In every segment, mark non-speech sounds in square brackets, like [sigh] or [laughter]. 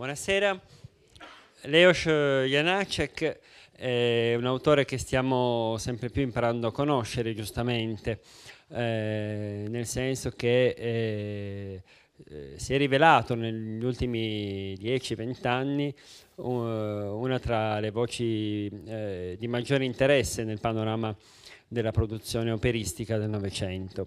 Buonasera, Leos Janacek è un autore che stiamo sempre più imparando a conoscere, giustamente, eh, nel senso che eh, eh si è rivelato negli ultimi 10-20 anni uh, una tra le voci eh, di maggiore interesse nel panorama della produzione operistica del Novecento.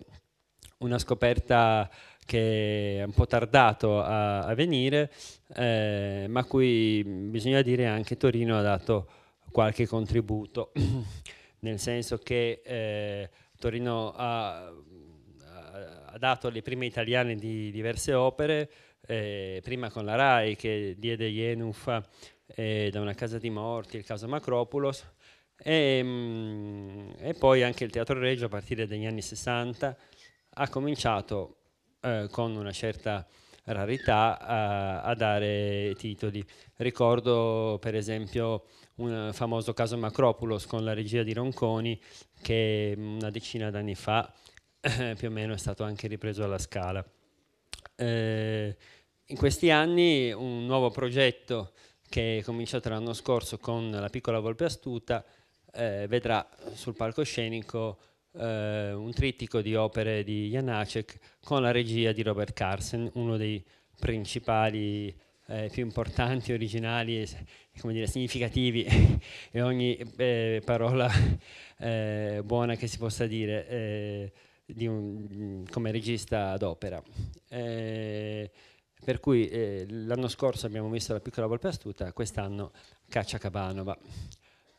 Una scoperta che è un po' tardato a, a venire, eh, ma cui mm, bisogna dire anche Torino ha dato qualche contributo, [clears throat] nel senso che eh, Torino ha, ha, dato le prime italiane di diverse opere, eh, prima con la RAI che diede Jenuf eh, da una casa di morti, il caso Macropulos, e, mh, mm, e poi anche il Teatro Reggio a partire dagli anni 60 ha cominciato eh, con una certa rarità a, eh, a, dare titoli. Ricordo per esempio un famoso caso Macropulos con la regia di Ronconi che mm, una decina d'anni fa eh, più o meno è stato anche ripreso alla scala. Eh, in questi anni un nuovo progetto che è cominciato l'anno scorso con la piccola Volpe Astuta eh, vedrà sul palcoscenico eh, un trittico di opere di Janacek con la regia di Robert Carson, uno dei principali, eh, più importanti, originali e come dire, significativi [laughs] e ogni eh, parola eh, buona che si possa dire eh, un, come regista d'opera. Eh, per cui l'anno scorso abbiamo visto La piccola volpe astuta, quest'anno Caccia Cabanova.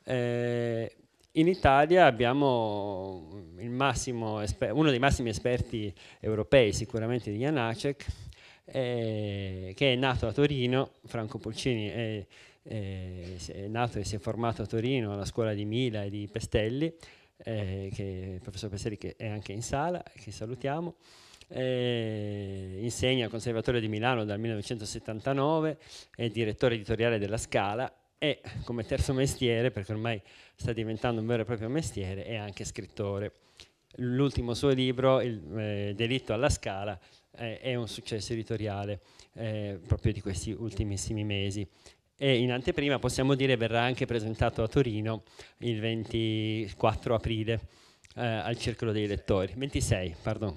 Eh, in Italia abbiamo mm, uno dei massimi esperti europei sicuramente di Janacek, eh, che è nato a Torino, Franco Pulcini è, eh, è, nato e si è formato a Torino alla scuola di Mila e di Pestelli, eh, che, il professor Pestelli che è anche in sala, che salutiamo. Eh, insegna al Conservatorio di Milano dal 1979, è direttore editoriale della Scala e come terzo mestiere, perché ormai sta diventando un vero e proprio mestiere, è anche scrittore. L'ultimo suo libro, Il eh, delitto alla scala, eh, è un successo editoriale eh, proprio di questi ultimissimi mesi. E in anteprima possiamo dire verrà anche presentato a Torino il 24 aprile eh, al Circolo dei Lettori, 26, pardon,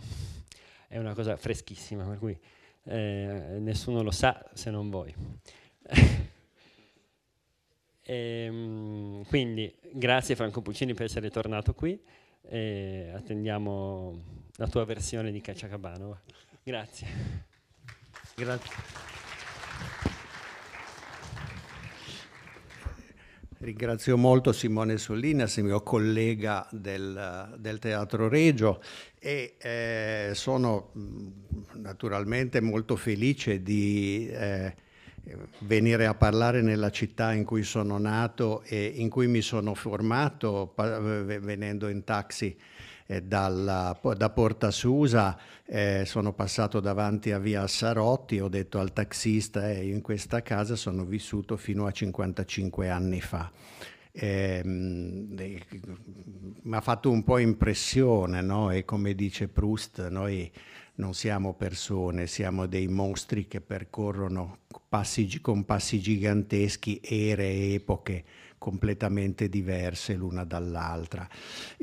è una cosa freschissima per cui eh, nessuno lo sa se non voi. [laughs] E, ehm, quindi grazie Franco Puccini per essere tornato qui e eh, attendiamo la tua versione di Cacciacabano. Grazie. Grazie. Ringrazio molto Simone Sollinas, mio collega del, del Teatro Regio e eh, sono mm, naturalmente molto felice di eh, venire a parlare nella città in cui sono nato e in cui mi sono formato venendo in taxi eh, dalla, da Porta Susa, eh, sono passato davanti a via Sarotti, ho detto al taxista, eh, io in questa casa sono vissuto fino a 55 anni fa. Eh, mi ha fatto un po' impressione, no? E come dice Proust, noi non siamo persone, siamo dei mostri che percorrono passi, con passi giganteschi ere e epoche completamente diverse l'una dall'altra.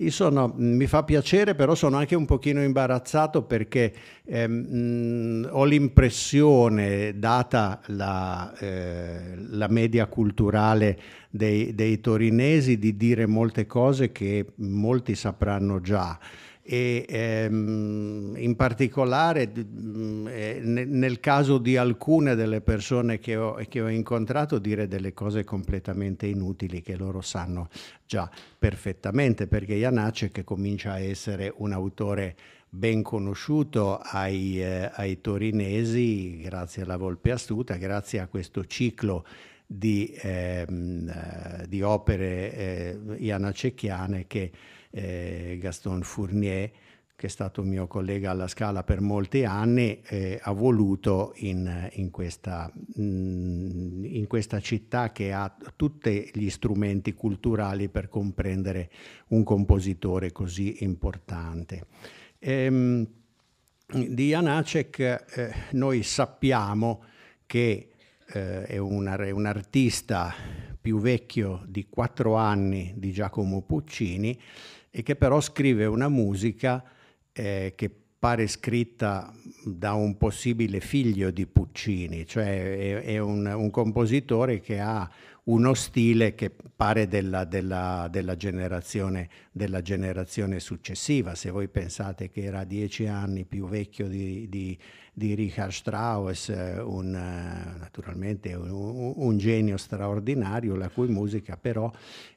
Sono, mm, mi fa piacere, però sono anche un pochino imbarazzato perché ehm, mm, ho l'impressione, data la, eh, la media culturale dei, dei torinesi, di dire molte cose che molti sapranno già e ehm, in particolare mm, eh, nel caso di alcune delle persone che ho, che ho incontrato dire delle cose completamente inutili che loro sanno già perfettamente perché Janacek comincia a essere un autore ben conosciuto ai, eh, ai, torinesi grazie alla Volpe Astuta, grazie a questo ciclo di, ehm, eh, di opere eh, ianacecchiane che eh, Gaston Fournier, che è stato mio collega alla Scala per molti anni, eh, ha voluto in, in, questa, mm, in, questa, città che ha tutti gli strumenti culturali per comprendere un compositore così importante. Ehm, di Janacek eh, noi sappiamo che eh, è una, un artista più vecchio di quattro anni di Giacomo Puccini, e che però scrive una musica eh, che pare scritta da un possibile figlio di Puccini, cioè è, è un, un, compositore che ha uno stile che pare della, della, della, generazione, della, generazione, successiva. Se voi pensate che era dieci anni più vecchio di, di di Richard Strauss, un, eh, naturalmente un, un, genio straordinario, la cui musica però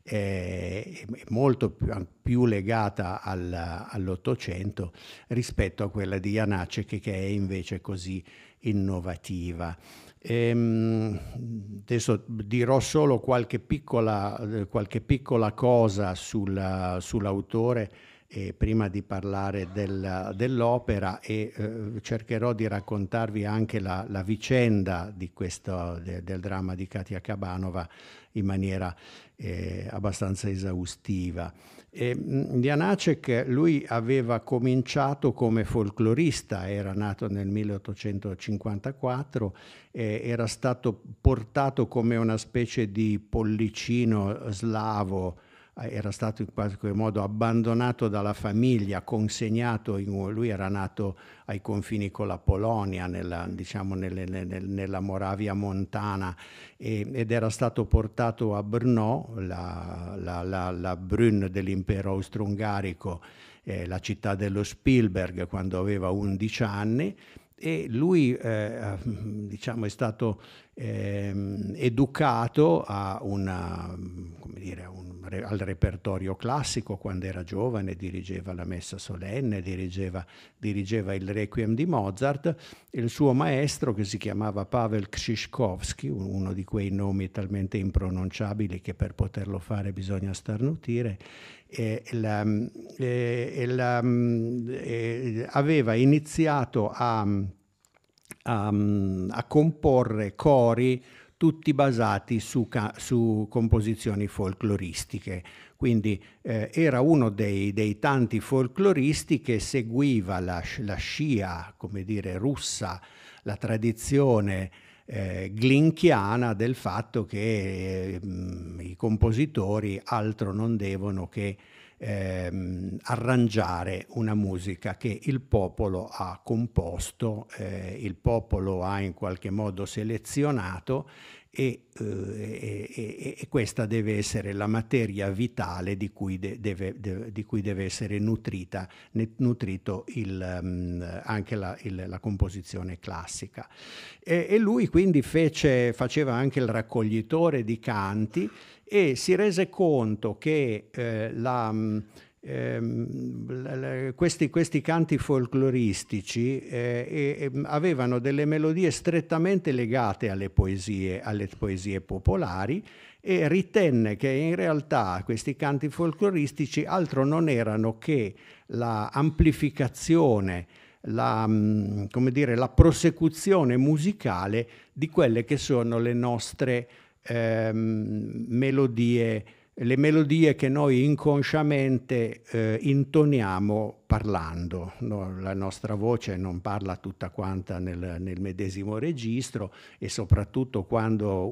è molto più, più legata al, all'Ottocento rispetto a quella di Janacek che è invece così innovativa. Ehm, adesso dirò solo qualche piccola, qualche piccola cosa sulla, sull'autore eh, prima di parlare del, dell'opera e eh, cercherò di raccontarvi anche la, la vicenda questo, de, del dramma di Katia Cabanova in maniera eh, abbastanza esaustiva. E, Janacek mm, lui aveva cominciato come folclorista, era nato nel 1854, eh, era stato portato come una specie di pollicino slavo era stato in qualche modo abbandonato dalla famiglia, consegnato, in, lui era nato ai confini con la Polonia, nella, diciamo, nelle, nelle, nella Moravia montana, e, ed era stato portato a Brno, la, la, la, la Brünn dell'impero austro-ungarico, eh, la città dello Spielberg, quando aveva 11 anni, e lui eh, diciamo, è stato ehm, educato una, dire, un, al repertorio classico quando era giovane, dirigeva la messa solenne, dirigeva, dirigeva, il requiem di Mozart, il suo maestro che si chiamava Pavel Krzyszkowski, uno di quei nomi talmente impronunciabili che per poterlo fare bisogna starnutire, eh, la, eh, la, eh, aveva iniziato a a, ehm, a comporre cori tutti basati su, su composizioni folcloristiche. Quindi eh, era uno dei, dei, tanti folcloristi che seguiva la, la scia, come dire, russa, la tradizione eh, glinchiana del fatto che eh, i compositori altro non devono che ehm, arrangiare una musica che il popolo ha composto, eh, il popolo ha in qualche modo selezionato e, eh, e, e, questa deve essere la materia vitale di cui, de, deve, de, di cui deve, essere nutrita, nutrito il, um, anche la, il, la, composizione classica. E, e lui quindi fece, faceva anche il raccoglitore di canti e si rese conto che eh, la, eh, questi, questi, canti folcloristici eh, mm, avevano delle melodie strettamente legate alle poesie, alle poesie popolari e ritenne che in realtà questi canti folcloristici altro non erano che la amplificazione mm, dire, la, prosecuzione musicale di quelle che sono le nostre ehm, melodie, le melodie che noi inconsciamente eh, intoniamo parlando. No, la nostra voce non parla tutta quanta nel, nel medesimo registro e soprattutto quando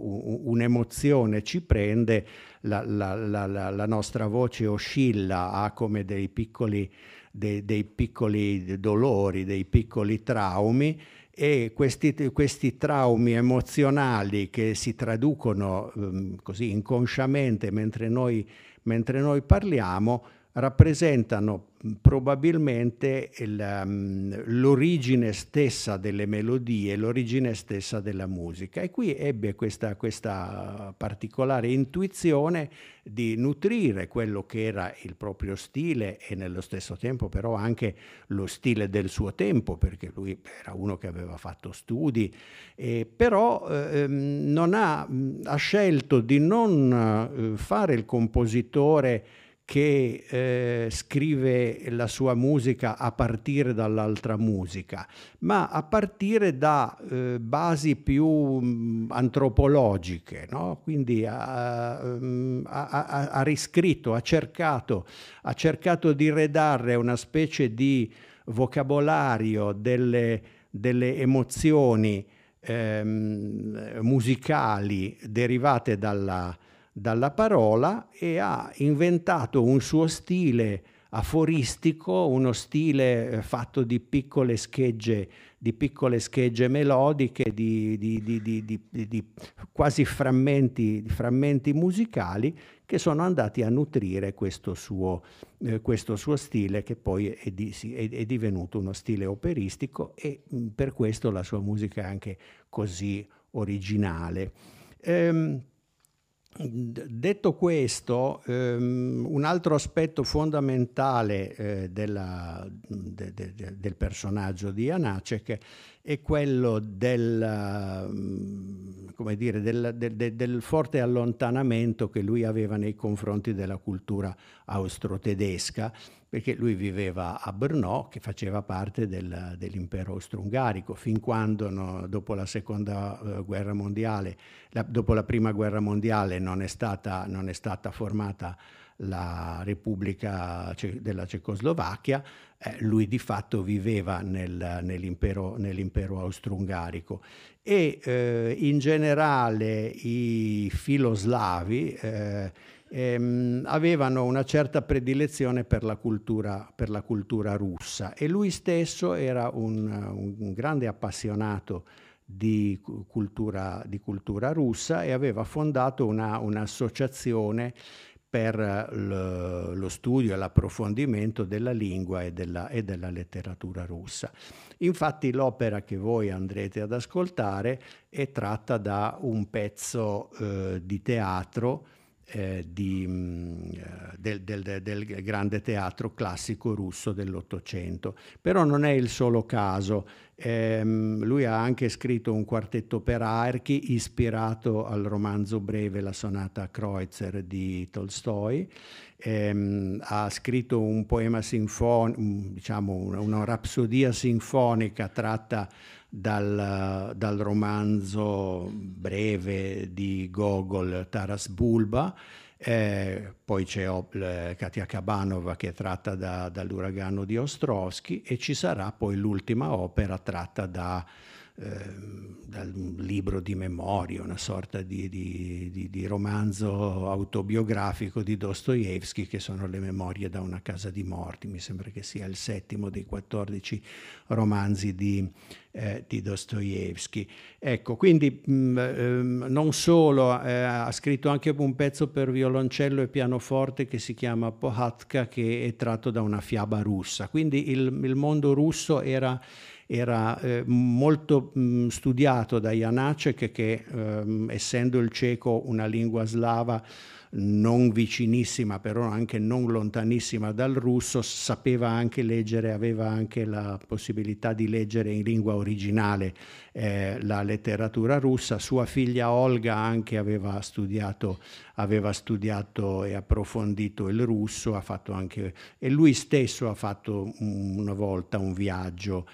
un'emozione ci prende, la, la, la, la, nostra voce oscilla, ha come dei piccoli, dei, dei piccoli dolori, dei piccoli traumi e questi, questi traumi emozionali che si traducono ehm, così inconsciamente mentre noi, mentre noi parliamo rappresentano mm, probabilmente mm, l'origine stessa delle melodie, l'origine stessa della musica. E qui ebbe questa, questa, particolare intuizione di nutrire quello che era il proprio stile e nello stesso tempo però anche lo stile del suo tempo, perché lui era uno che aveva fatto studi, eh, però ehm, ha, mm, ha, scelto di non eh, fare il compositore che eh, scrive la sua musica a partire dall'altra musica, ma a partire da eh, basi più mh, mm, antropologiche, no? quindi ha, mh, mm, ha, ha riscritto, ha cercato, ha cercato di redare una specie di vocabolario delle, delle emozioni ehm, musicali derivate dalla, dalla parola e ha inventato un suo stile aforistico, uno stile eh, fatto di piccole schegge, di piccole schegge melodiche, di, di, di, di quasi frammenti, frammenti, musicali che sono andati a nutrire questo suo, eh, questo suo stile che poi è, è, è, divenuto uno stile operistico e mm, per questo la sua musica è anche così originale. Ehm, Detto questo, ehm, un altro aspetto fondamentale eh, della, de, de, de, del personaggio di Anacek è quello del, mm, dire, del, del, del, forte allontanamento che lui aveva nei confronti della cultura austro-tedesca, perché lui viveva a Brno, che faceva parte dell'impero austro-ungarico, fin quando no, dopo, la seconda, uh, mondiale, la, dopo la prima guerra mondiale non è stata, non è stata formata la Repubblica della Cecoslovacchia, eh, lui di fatto viveva nel, nell'impero, nell'impero, austro-ungarico e eh, in generale i filoslavi eh, ehm, avevano una certa predilezione per la cultura, per la cultura russa e lui stesso era un, un grande appassionato di cultura, di cultura, russa e aveva fondato una, un'associazione per eh, lo studio e l'approfondimento della lingua e della, e della, letteratura russa. Infatti l'opera che voi andrete ad ascoltare è tratta da un pezzo eh, di teatro eh, di, mm, eh, del, del, del, grande teatro classico russo dell'Ottocento. Però non è il solo caso, Ehm, lui ha anche scritto un quartetto per archi ispirato al romanzo breve La sonata Kreutzer di Tolstoi. Ehm, ha scritto un poema sinfonico, diciamo una rapsodia sinfonica tratta dal, dal romanzo breve di Gogol Taras Bulba eh, poi c'è eh, Katia Kabanova che è tratta da, dall'uragano di Ostrovsky e ci sarà poi l'ultima opera tratta da Ehm, dal libro di memoria, una sorta di, di, di, di romanzo autobiografico di Dostoevsky che sono le memorie da una casa di morti, mi sembra che sia il settimo dei 14 romanzi di, eh, di Dostoevsky. Ecco, quindi mh, mm, ehm, non solo, eh, ha scritto anche un pezzo per violoncello e pianoforte che si chiama Pohatka, che è tratto da una fiaba russa. Quindi il, il mondo russo era era eh, molto mh, mm, studiato da Janacek che ehm, essendo il ceco una lingua slava non vicinissima però anche non lontanissima dal russo sapeva anche leggere aveva anche la possibilità di leggere in lingua originale eh, la letteratura russa sua figlia Olga anche aveva studiato, aveva studiato e approfondito il russo anche, e lui stesso ha fatto una volta un viaggio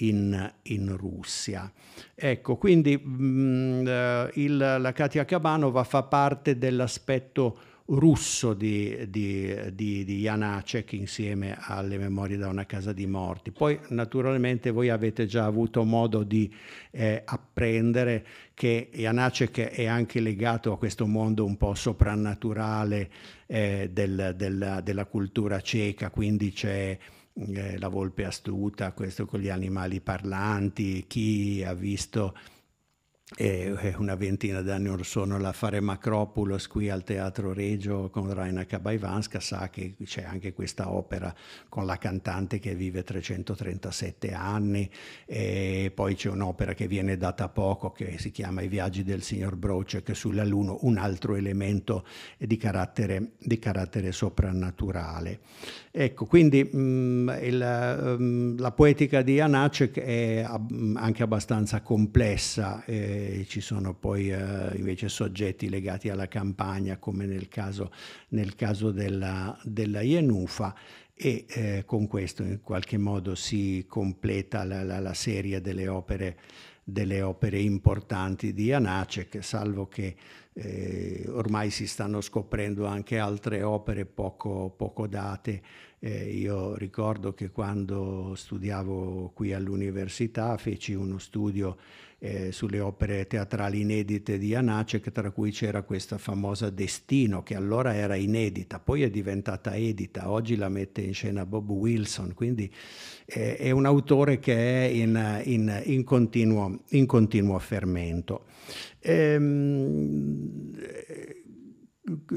in, in Russia. Ecco, quindi mh, mm, eh, il, la Katia Kabanova fa parte dell'aspetto russo di, di, di, di Janacek insieme alle memorie da una casa di morti. Poi naturalmente voi avete già avuto modo di eh, apprendere che Janacek è anche legato a questo mondo un po' soprannaturale eh, del, del, della cultura ceca, quindi c'è eh, la volpe astuta, questo con gli animali parlanti, chi ha visto e eh, una ventina d'anni or sono l'affare Fare Macropulos qui al Teatro Regio con Raina Kabaivanska sa che c'è anche questa opera con la cantante che vive 337 anni e poi c'è un'opera che viene data poco che si chiama I viaggi del signor Brocek sulla Luna, un altro elemento di carattere, di carattere soprannaturale. Ecco, quindi mh, mm, il, mm, la poetica di Anacek è anche abbastanza complessa. Eh, ci sono poi eh, invece soggetti legati alla campagna come nel caso, nel caso della, della Ienufa e eh, con questo in qualche modo si completa la, la, la serie delle opere, delle opere, importanti di Anacek, salvo che eh, ormai si stanno scoprendo anche altre opere poco, poco date. Eh, io ricordo che quando studiavo qui all'università feci uno studio eh, sulle opere teatrali inedite di Anacek, tra cui c'era questa famosa Destino, che allora era inedita, poi è diventata edita, oggi la mette in scena Bob Wilson, quindi eh, è un autore che è in, in, in, continuo, in continuo, fermento. Ehm, eh,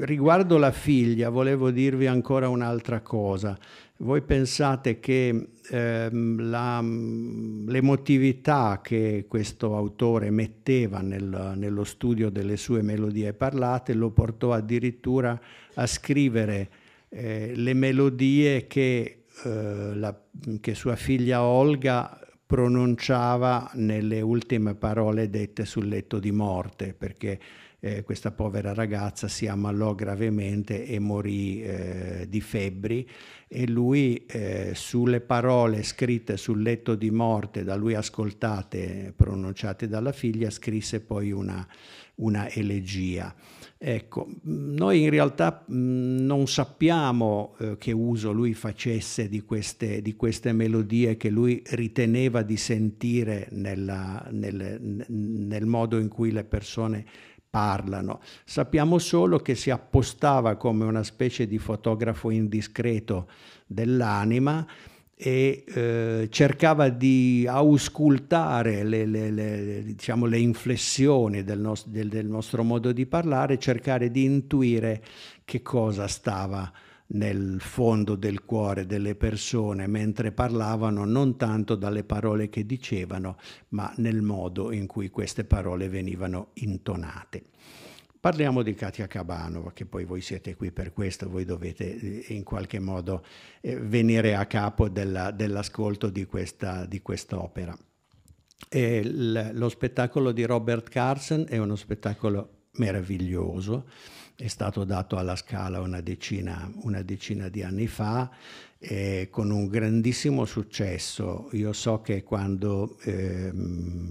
riguardo la figlia, volevo dirvi ancora un'altra cosa voi pensate che eh, la, l'emotività che questo autore metteva nel, nello studio delle sue melodie parlate lo portò addirittura a scrivere eh, le melodie che, eh, la, che sua figlia Olga pronunciava nelle ultime parole dette sul letto di morte, perché eh, questa povera ragazza si ammalò gravemente e morì eh, di febbri e lui eh, sulle parole scritte sul letto di morte da lui ascoltate, pronunciate dalla figlia, scrisse poi una, una elegia. Ecco, mm, noi in realtà mm, non sappiamo eh, che uso lui facesse di queste, di queste, melodie che lui riteneva di sentire nella, nel, nel modo in cui le persone parlano. Sappiamo solo che si appostava come una specie di fotografo indiscreto dell'anima e eh, cercava di auscultare le, le, le, diciamo, le inflessioni del, nos- del, del nostro modo di parlare, cercare di intuire che cosa stava nel fondo del cuore delle persone mentre parlavano, non tanto dalle parole che dicevano, ma nel modo in cui queste parole venivano intonate. Parliamo di Katia Cabanova, che poi voi siete qui per questo, voi dovete eh, in qualche modo eh, venire a capo della, dell'ascolto di, questa, di quest'opera. E lo spettacolo di Robert Carson è uno spettacolo meraviglioso è stato dato alla Scala una decina, una decina di anni fa eh, con un grandissimo successo. Io so che quando eh,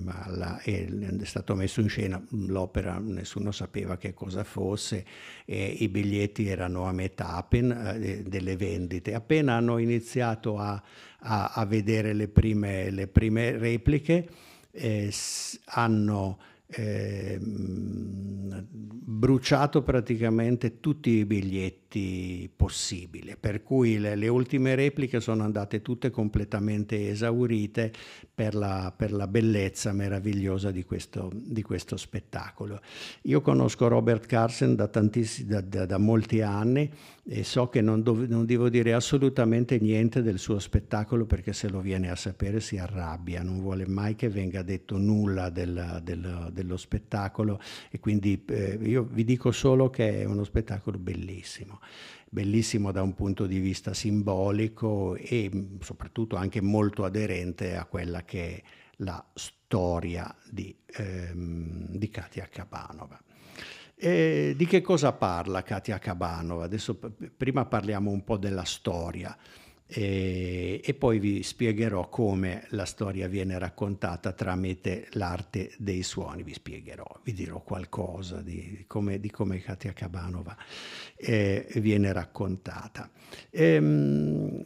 alla, è, è stato messo in scena mm, l'opera nessuno sapeva che cosa fosse e i biglietti erano a metà appena, eh, delle vendite. Appena hanno iniziato a, a, a vedere le prime, le prime repliche eh, hanno eh, bruciato praticamente tutti i biglietti scritti possibile, per cui le, le ultime repliche sono andate tutte completamente esaurite per la, per la bellezza meravigliosa di questo, di questo, spettacolo. Io conosco Robert Carson da, da, da, da molti anni e so che non, non devo dire assolutamente niente del suo spettacolo perché se lo viene a sapere si arrabbia, non vuole mai che venga detto nulla del, del, dello spettacolo e quindi eh, io vi dico solo che è uno spettacolo bellissimo bellissimo da un punto di vista simbolico e mm, soprattutto anche molto aderente a quella che è la storia di, ehm, di Katia Cabanova. E di che cosa parla Katia Cabanova? Adesso prima parliamo un po' della storia. E, e, poi vi spiegherò come la storia viene raccontata tramite l'arte dei suoni, vi spiegherò, vi dirò qualcosa di come, di come Katia Cabanova eh, viene raccontata. Ehm,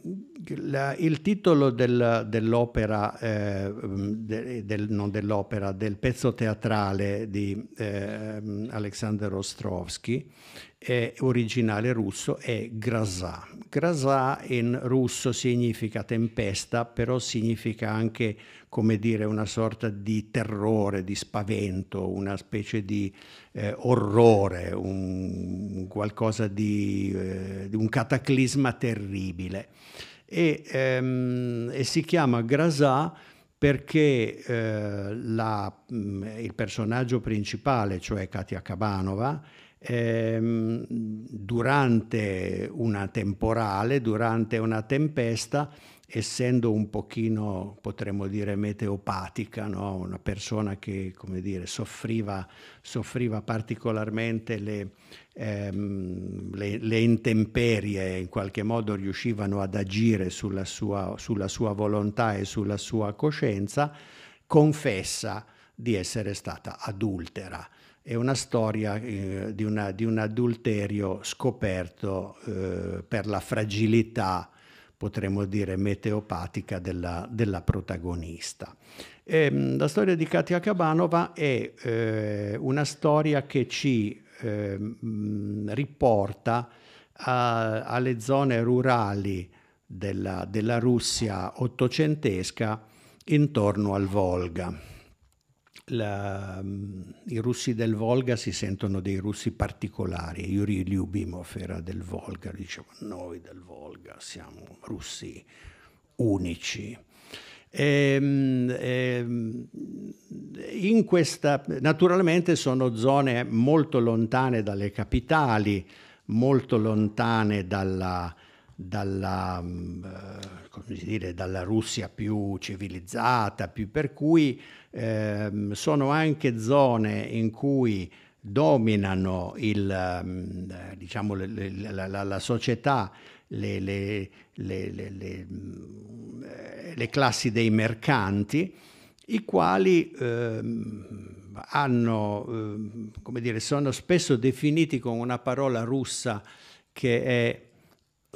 la, il titolo del, dell'opera, eh, de, del, non dell'opera, del pezzo teatrale di eh, Alexander Ostrovsky eh, originale russo è Grasa. Grasa in russo significa tempesta, però significa anche, come dire, una sorta di terrore, di spavento, una specie di eh, orrore, un, qualcosa di, eh, di un cataclisma terribile. E, ehm, e si chiama Grasa perché eh, la, mh, mm, il personaggio principale, cioè Katia Kabanova, ehm, durante una temporale, durante una tempesta, essendo un pochino, potremmo dire, meteopatica, no? una persona che dire, soffriva, soffriva, particolarmente le, ehm, le, le, intemperie, in qualche modo riuscivano ad agire sulla sua, sulla sua volontà e sulla sua coscienza, confessa di essere stata adultera è una storia eh, di, una, di, un adulterio scoperto eh, per la fragilità, potremmo dire, meteopatica della, della protagonista. E, ehm, la storia di Katia Cabanova è eh, una storia che ci ehm, riporta a, alle zone rurali della, della Russia ottocentesca intorno al Volga. La, mm, I russi del Volga si sentono dei russi particolari. Yuri Lyubimov era del Volga, diceva noi del Volga siamo russi unici. E, ehm, ehm, in questa, naturalmente sono zone molto lontane dalle capitali, molto lontane dalla, dalla, mm, eh, dire, dalla Russia più civilizzata, più, per cui eh, sono anche zone in cui dominano il, ehm, diciamo, la, la, la, società, le, le, ehm, classi dei mercanti, i quali eh, hanno, ehm, come dire, sono spesso definiti con una parola russa che è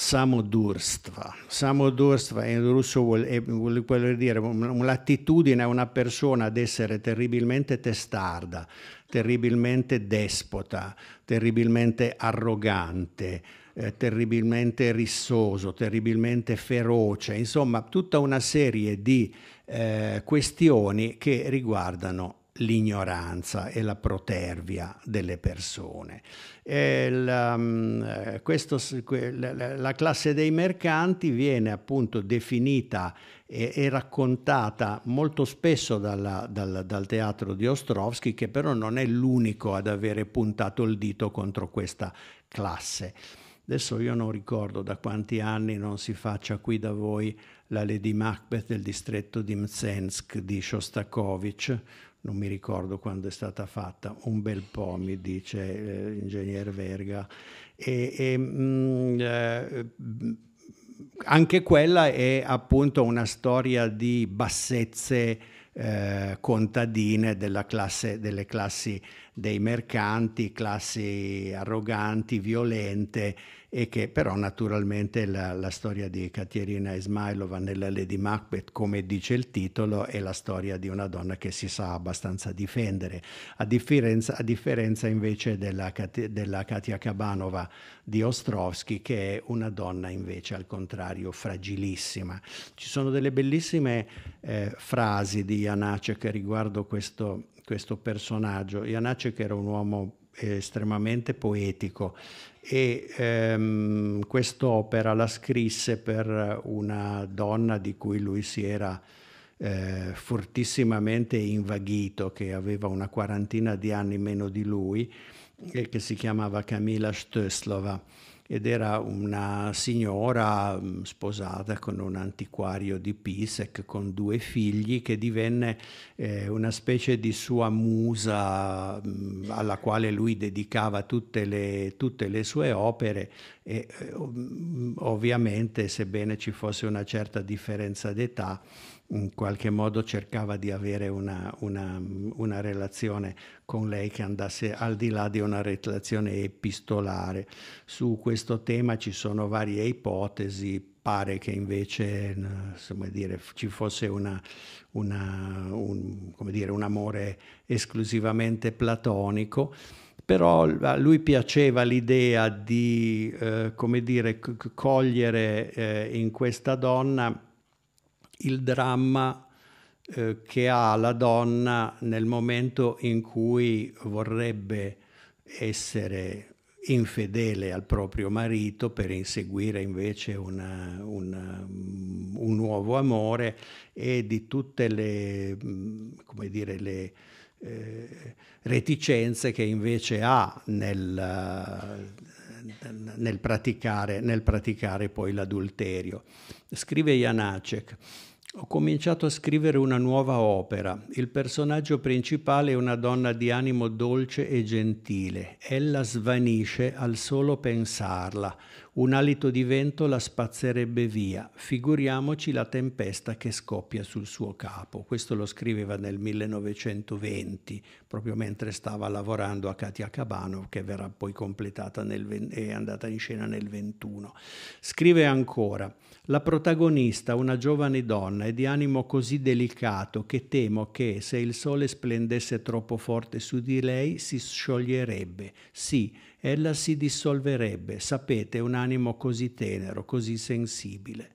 samodurstva. Samodurstva in russo vuol, eh, vuol, vuol dire un'attitudine a una persona ad essere terribilmente testarda, terribilmente despota, terribilmente arrogante, eh, terribilmente rissoso, terribilmente feroce, insomma tutta una serie di eh, questioni che riguardano l'ignoranza e la protervia delle persone. Um, eh, la, questo, la classe dei mercanti viene appunto definita e raccontata molto spesso dalla, dal, dal, teatro di Ostrovsky, che però non è l'unico ad avere puntato il dito contro questa classe. Adesso io non ricordo da quanti anni non si faccia qui da voi la Lady Macbeth del distretto di Mzensk di Shostakovich, non mi ricordo quando è stata fatta, un bel po', mi dice eh, l'ingegner Verga. E, e, mh, mm, eh, anche quella è appunto una storia di bassezze eh, contadine classe, delle classi dei mercanti, classi arroganti, violente e che però naturalmente la, la storia di Katerina Ismailova nella Lady Macbeth, come dice il titolo, è la storia di una donna che si sa abbastanza difendere, a differenza, a differenza invece della, della Katia Kabanova di Ostrovsky, che è una donna invece al contrario fragilissima. Ci sono delle bellissime eh, frasi di Janacek riguardo questo, questo personaggio. Janacek era un uomo estremamente poetico e ehm, quest'opera la scrisse per una donna di cui lui si era eh, fortissimamente invaghito, che aveva una quarantina di anni meno di lui e eh, che si chiamava Camila Stöslova ed era una signora mm, sposata con un antiquario di Pisek con due figli che divenne eh, una specie di sua musa mh, mm, alla quale lui dedicava tutte le, tutte le sue opere e eh, mm, ovviamente sebbene ci fosse una certa differenza d'età in qualche modo cercava di avere una, una, una, relazione con lei che andasse al di là di una relazione epistolare. Su questo tema ci sono varie ipotesi, pare che invece dire, ci fosse una, un, dire, un amore esclusivamente platonico però a lui piaceva l'idea di eh, come dire, cogliere eh, in questa donna il dramma eh, che ha la donna nel momento in cui vorrebbe essere infedele al proprio marito per inseguire invece una, una, un nuovo amore e di tutte le, mm, come dire, le eh, reticenze che invece ha nel, nel, praticare, nel praticare poi l'adulterio. Scrive Janacek. Ho cominciato a scrivere una nuova opera. Il personaggio principale è una donna di animo dolce e gentile. Ella svanisce al solo pensarla. Un alito di vento la spazzerebbe via. Figuriamoci la tempesta che scoppia sul suo capo. Questo lo scriveva nel 1920, proprio mentre stava lavorando a Katia Cabano, che verrà poi completata e andata in scena nel 21. Scrive ancora. La protagonista, una giovane donna, è di animo così delicato che temo che, se il sole splendesse troppo forte su di lei, si scioglierebbe. Sì, ella si dissolverebbe. Sapete, un animo così tenero, così sensibile.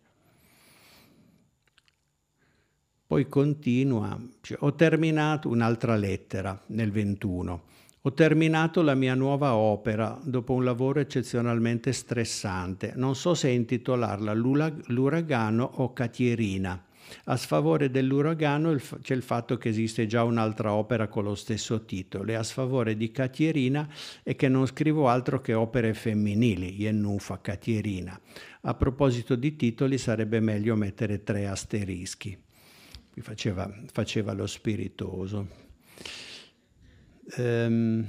Poi continua, cioè, ho terminato un'altra lettera nel 21. Ho terminato la mia nuova opera dopo un lavoro eccezionalmente stressante. Non so se intitolarla L'uragano o Catierina. A sfavore dell'uragano c'è il fatto che esiste già un'altra opera con lo stesso titolo e a sfavore di Catierina è che non scrivo altro che opere femminili, Yennufa, Catierina. A proposito di titoli sarebbe meglio mettere tre asterischi. Mi faceva, faceva lo spiritoso ehm,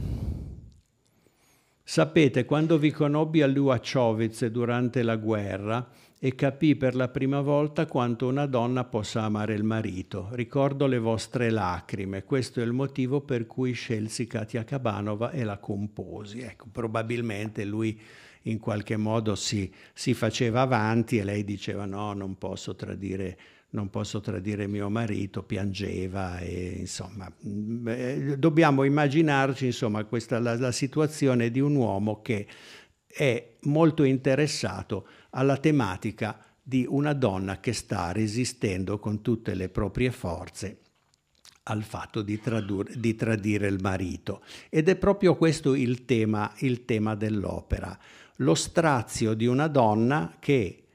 sapete, quando vi conobbi a Luacciovice durante la guerra e capì per la prima volta quanto una donna possa amare il marito. Ricordo le vostre lacrime, questo è il motivo per cui scelsi Katia Cabanova e la composi. Ecco, probabilmente lui in qualche modo si, si faceva avanti e lei diceva no, non posso tradire non posso tradire mio marito, piangeva e insomma mm, eh, dobbiamo immaginarci insomma questa la, la situazione di un uomo che è molto interessato alla tematica di una donna che sta resistendo con tutte le proprie forze al fatto di, tradurre, di tradire il marito. Ed è proprio questo il tema, il tema dell'opera, lo strazio di una donna che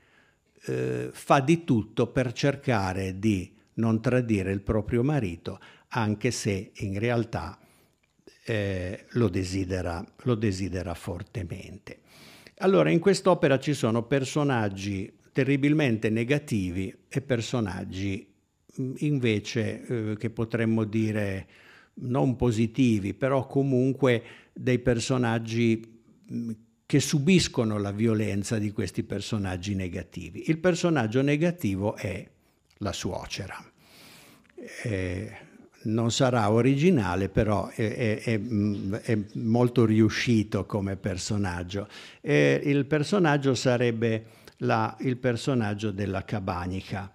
eh, fa di tutto per cercare di non tradire il proprio marito, anche se in realtà eh, lo, desidera, lo desidera fortemente. Allora, in quest'opera ci sono personaggi terribilmente negativi e personaggi mm, invece eh, che potremmo dire non positivi, però comunque dei personaggi mm, che subiscono la violenza di questi personaggi negativi. Il personaggio negativo è la suocera. Eh, non sarà originale, però è, è, mm, è molto riuscito come personaggio. Eh, il personaggio sarebbe la, il personaggio della Cabanica.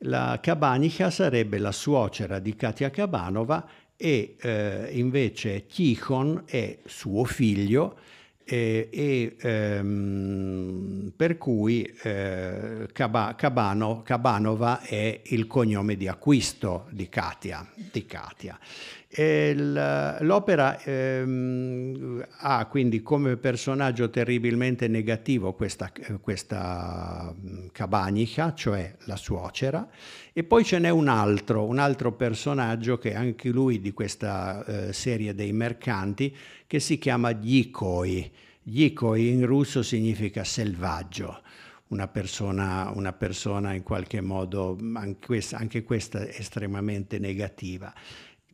La Cabanica sarebbe la suocera di Katia Cabanova e eh, invece Chichon è suo figlio e, e ehm, per cui eh, Cabano, Cabanova è il cognome di acquisto di Katia. Di Katia. l'opera ehm, ha quindi come personaggio terribilmente negativo questa, eh, questa mm, Cabanica, cioè la suocera, e poi ce n'è un altro, un altro personaggio che è anche lui di questa eh, serie dei mercanti, che si chiama Yikoi. Yikoi in russo significa selvaggio. Una persona, una persona in qualche modo, mm, anche questa, anche questa estremamente negativa.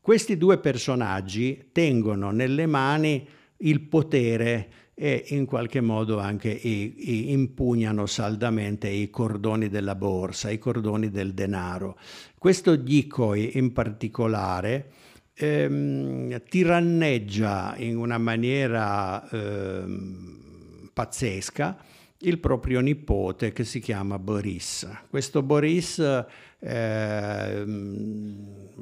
Questi due personaggi tengono nelle mani il potere e in qualche modo anche i, i impugnano saldamente i cordoni della borsa, i cordoni del denaro. Questo Gikoi in particolare ehm, tiranneggia in una maniera ehm, pazzesca il proprio nipote che si chiama Boris. Questo Boris eh,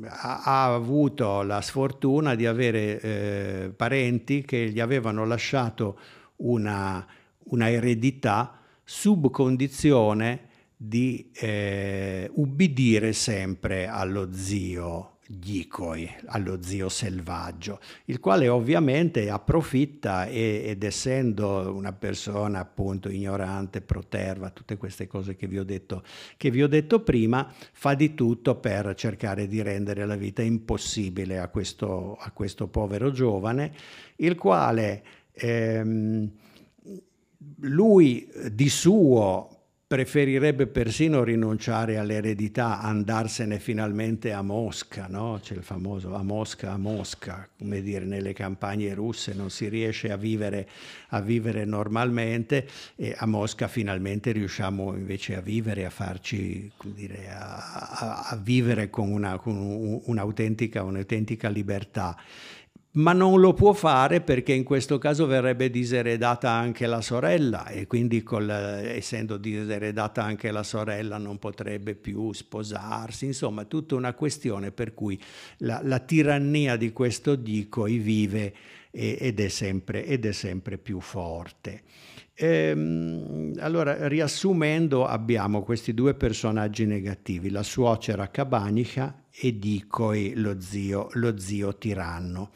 ha avuto la sfortuna di avere eh, parenti che gli avevano lasciato una, una eredità sub condizione di eh, ubbidire sempre allo zio Gikoi, allo zio selvaggio, il quale ovviamente approfitta e, ed essendo una persona appunto ignorante, proterva, tutte queste cose che vi, ho detto, che vi ho detto prima, fa di tutto per cercare di rendere la vita impossibile a questo, a questo povero giovane, il quale ehm, lui di suo preferirebbe persino rinunciare all'eredità, andarsene finalmente a Mosca, no? c'è il famoso a Mosca, a Mosca, come dire nelle campagne russe non si riesce a vivere, a vivere normalmente e a Mosca finalmente riusciamo invece a vivere, a farci, come dire, a, a, a vivere con, una, con un'autentica, un'autentica libertà ma non lo può fare perché in questo caso verrebbe diseredata anche la sorella e quindi col, essendo diseredata anche la sorella non potrebbe più sposarsi, insomma tutta una questione per cui la, la tirannia di questo Dicoi vive ed è, sempre, ed è sempre, più forte. Ehm, allora, riassumendo, abbiamo questi due personaggi negativi, la suocera Cabanica e Dicoi, lo zio, lo zio tiranno.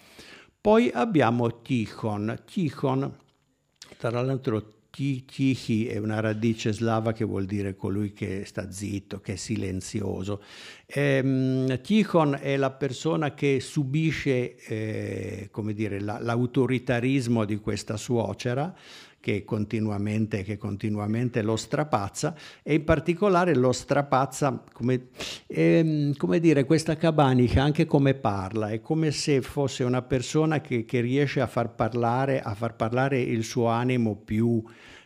Poi abbiamo Tichon. Tichon, tra l'altro Tihi è una radice slava che vuol dire colui che sta zitto, che è silenzioso. Ehm, Tichon è la persona che subisce eh, dire, la, l'autoritarismo di questa suocera, che continuamente, che continuamente, lo strapazza e in particolare lo strapazza, come, ehm, come dire, questa cabanica anche come parla, è come se fosse una persona che, che riesce a far, parlare, a far parlare il suo animo più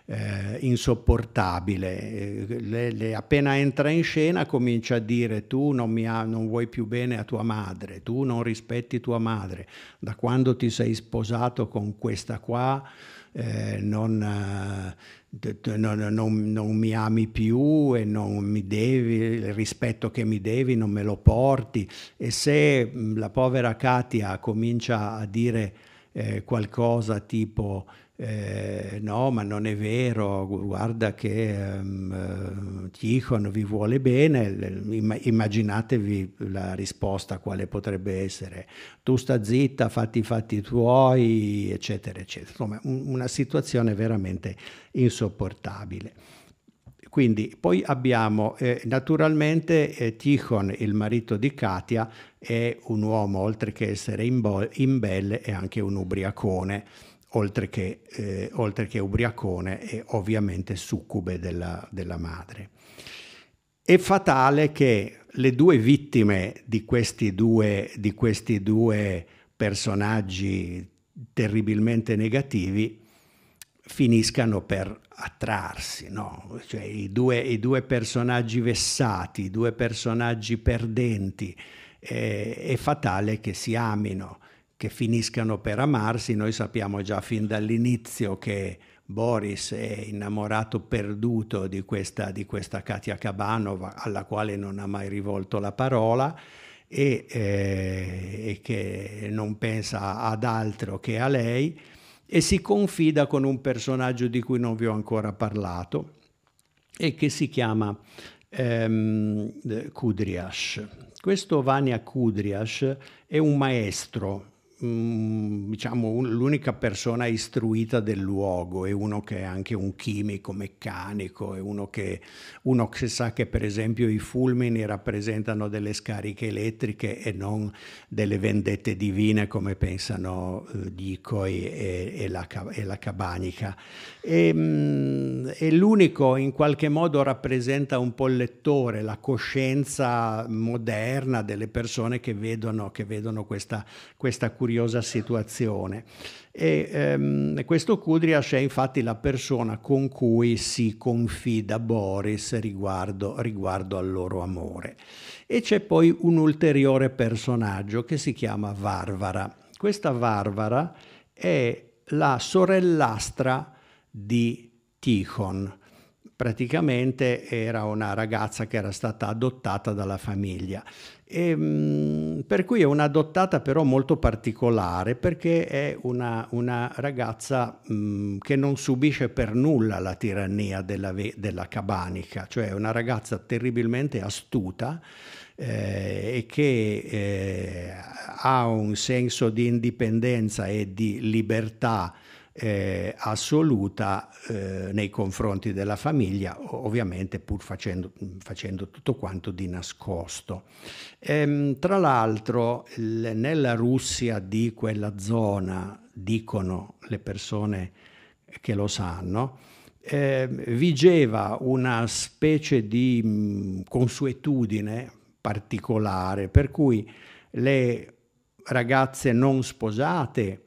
eh, insopportabile. Eh, le, le, appena entra in scena comincia a dire tu non, mi ha, non vuoi più bene a tua madre, tu non rispetti tua madre, da quando ti sei sposato con questa qua eh, non, eh, non, non, non, mi ami più e non mi devi, il rispetto che mi devi non me lo porti. E se mm, la povera Katia comincia a dire eh, qualcosa tipo eh, no ma non è vero, guarda che um, ehm, eh, Tichon vi vuole bene, immaginatevi la risposta quale potrebbe essere, tu sta zitta, fatti i fatti tuoi, eccetera, eccetera. Insomma, una situazione veramente insopportabile. Quindi poi abbiamo eh, naturalmente eh, Tichon, il marito di Katia, è un uomo oltre che essere imbelle, è anche un ubriacone oltre che, eh, oltre che ubriacone e ovviamente succube della, della madre. È fatale che le due vittime di questi due, di questi due personaggi terribilmente negativi finiscano per attrarsi, no? cioè, i, due, i, due, personaggi vessati, i due personaggi perdenti, eh, è fatale che si amino che finiscano per amarsi, noi sappiamo già fin dall'inizio che Boris è innamorato perduto di questa, di questa Katia Cabanova alla quale non ha mai rivolto la parola e, eh, e che non pensa ad altro che a lei e si confida con un personaggio di cui non vi ho ancora parlato e che si chiama ehm, Kudriash. Questo Vania Kudriash è un maestro, Mm, diciamo l'unica persona istruita del luogo è uno che è anche un chimico meccanico è uno che, uno che sa che per esempio i fulmini rappresentano delle scariche elettriche e non delle vendette divine come pensano eh, Dicoi e, e, la, e la Cabanica e, mh, mm, e l'unico in qualche modo rappresenta un po' il lettore la coscienza moderna delle persone che vedono, che vedono questa, questa cultura curiosa situazione. E, ehm, questo Kudriash è infatti la persona con cui si confida Boris riguardo, riguardo al loro amore. E c'è poi un ulteriore personaggio che si chiama Varvara. Questa Varvara è la sorellastra di Tichon. Praticamente era una ragazza che era stata adottata dalla famiglia. E, ehm, per cui è una un'adottata però molto particolare perché è una, una ragazza mh, mm, che non subisce per nulla la tirannia della, della cabanica, cioè è una ragazza terribilmente astuta eh, e che eh, ha un senso di indipendenza e di libertà eh, assoluta eh, nei confronti della famiglia, ovviamente pur facendo, facendo tutto quanto di nascosto. Ehm, tra l'altro l- nella Russia di quella zona, dicono le persone che lo sanno, eh, vigeva una specie di mh, mm, consuetudine particolare per cui le ragazze non sposate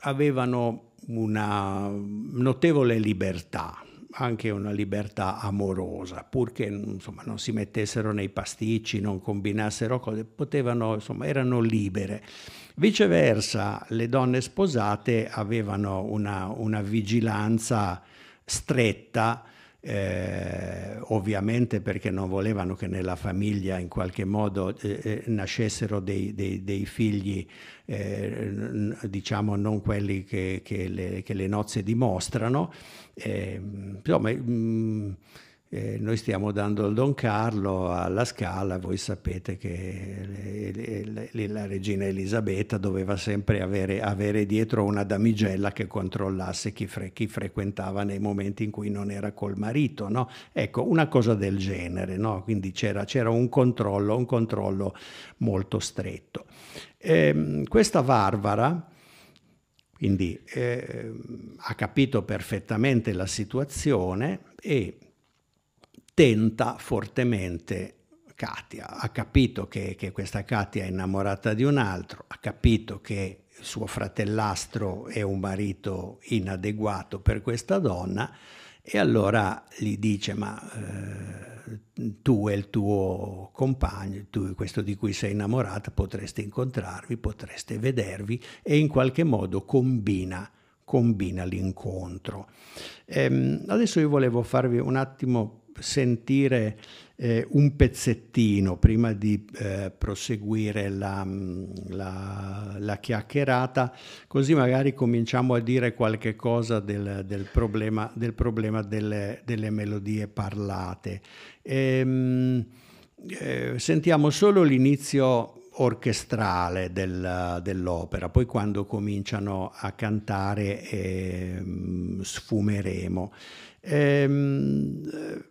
avevano una notevole libertà, anche una libertà amorosa, purché insomma, non si mettessero nei pasticci, non combinassero cose, potevano, insomma, erano libere. Viceversa, le donne sposate avevano una, una vigilanza stretta eh, ovviamente perché non volevano che nella famiglia in qualche modo eh, eh nascessero dei, dei, dei figli, eh, diciamo non quelli che, che, le, che, le, nozze dimostrano. Eh, insomma, mh, mm, eh, noi stiamo dando il Don Carlo, alla Scala, voi sapete che le, le, la regina Elisabetta doveva sempre avere, avere, dietro una damigella che controllasse chi, fre, chi, frequentava nei momenti in cui non era col marito. No? Ecco, una cosa del genere, no? quindi c'era, c'era un, controllo, un controllo molto stretto. Eh, questa Varvara... Quindi eh, ha capito perfettamente la situazione e tenta fortemente Katia, ha capito che, che, questa Katia è innamorata di un altro, ha capito che suo fratellastro è un marito inadeguato per questa donna e allora gli dice ma eh, tu e il tuo compagno, tu questo di cui sei innamorata, potreste incontrarvi, potreste vedervi e in qualche modo combina combina l'incontro. Ehm, adesso io volevo farvi un attimo sentire eh, un pezzettino prima di eh, proseguire la, mm, la, la, chiacchierata, così magari cominciamo a dire qualche cosa del, del problema, del problema delle, delle, melodie parlate. E, ehm, eh, sentiamo solo l'inizio orchestrale del, dell'opera, poi quando cominciano a cantare eh, sfumeremo. Eh,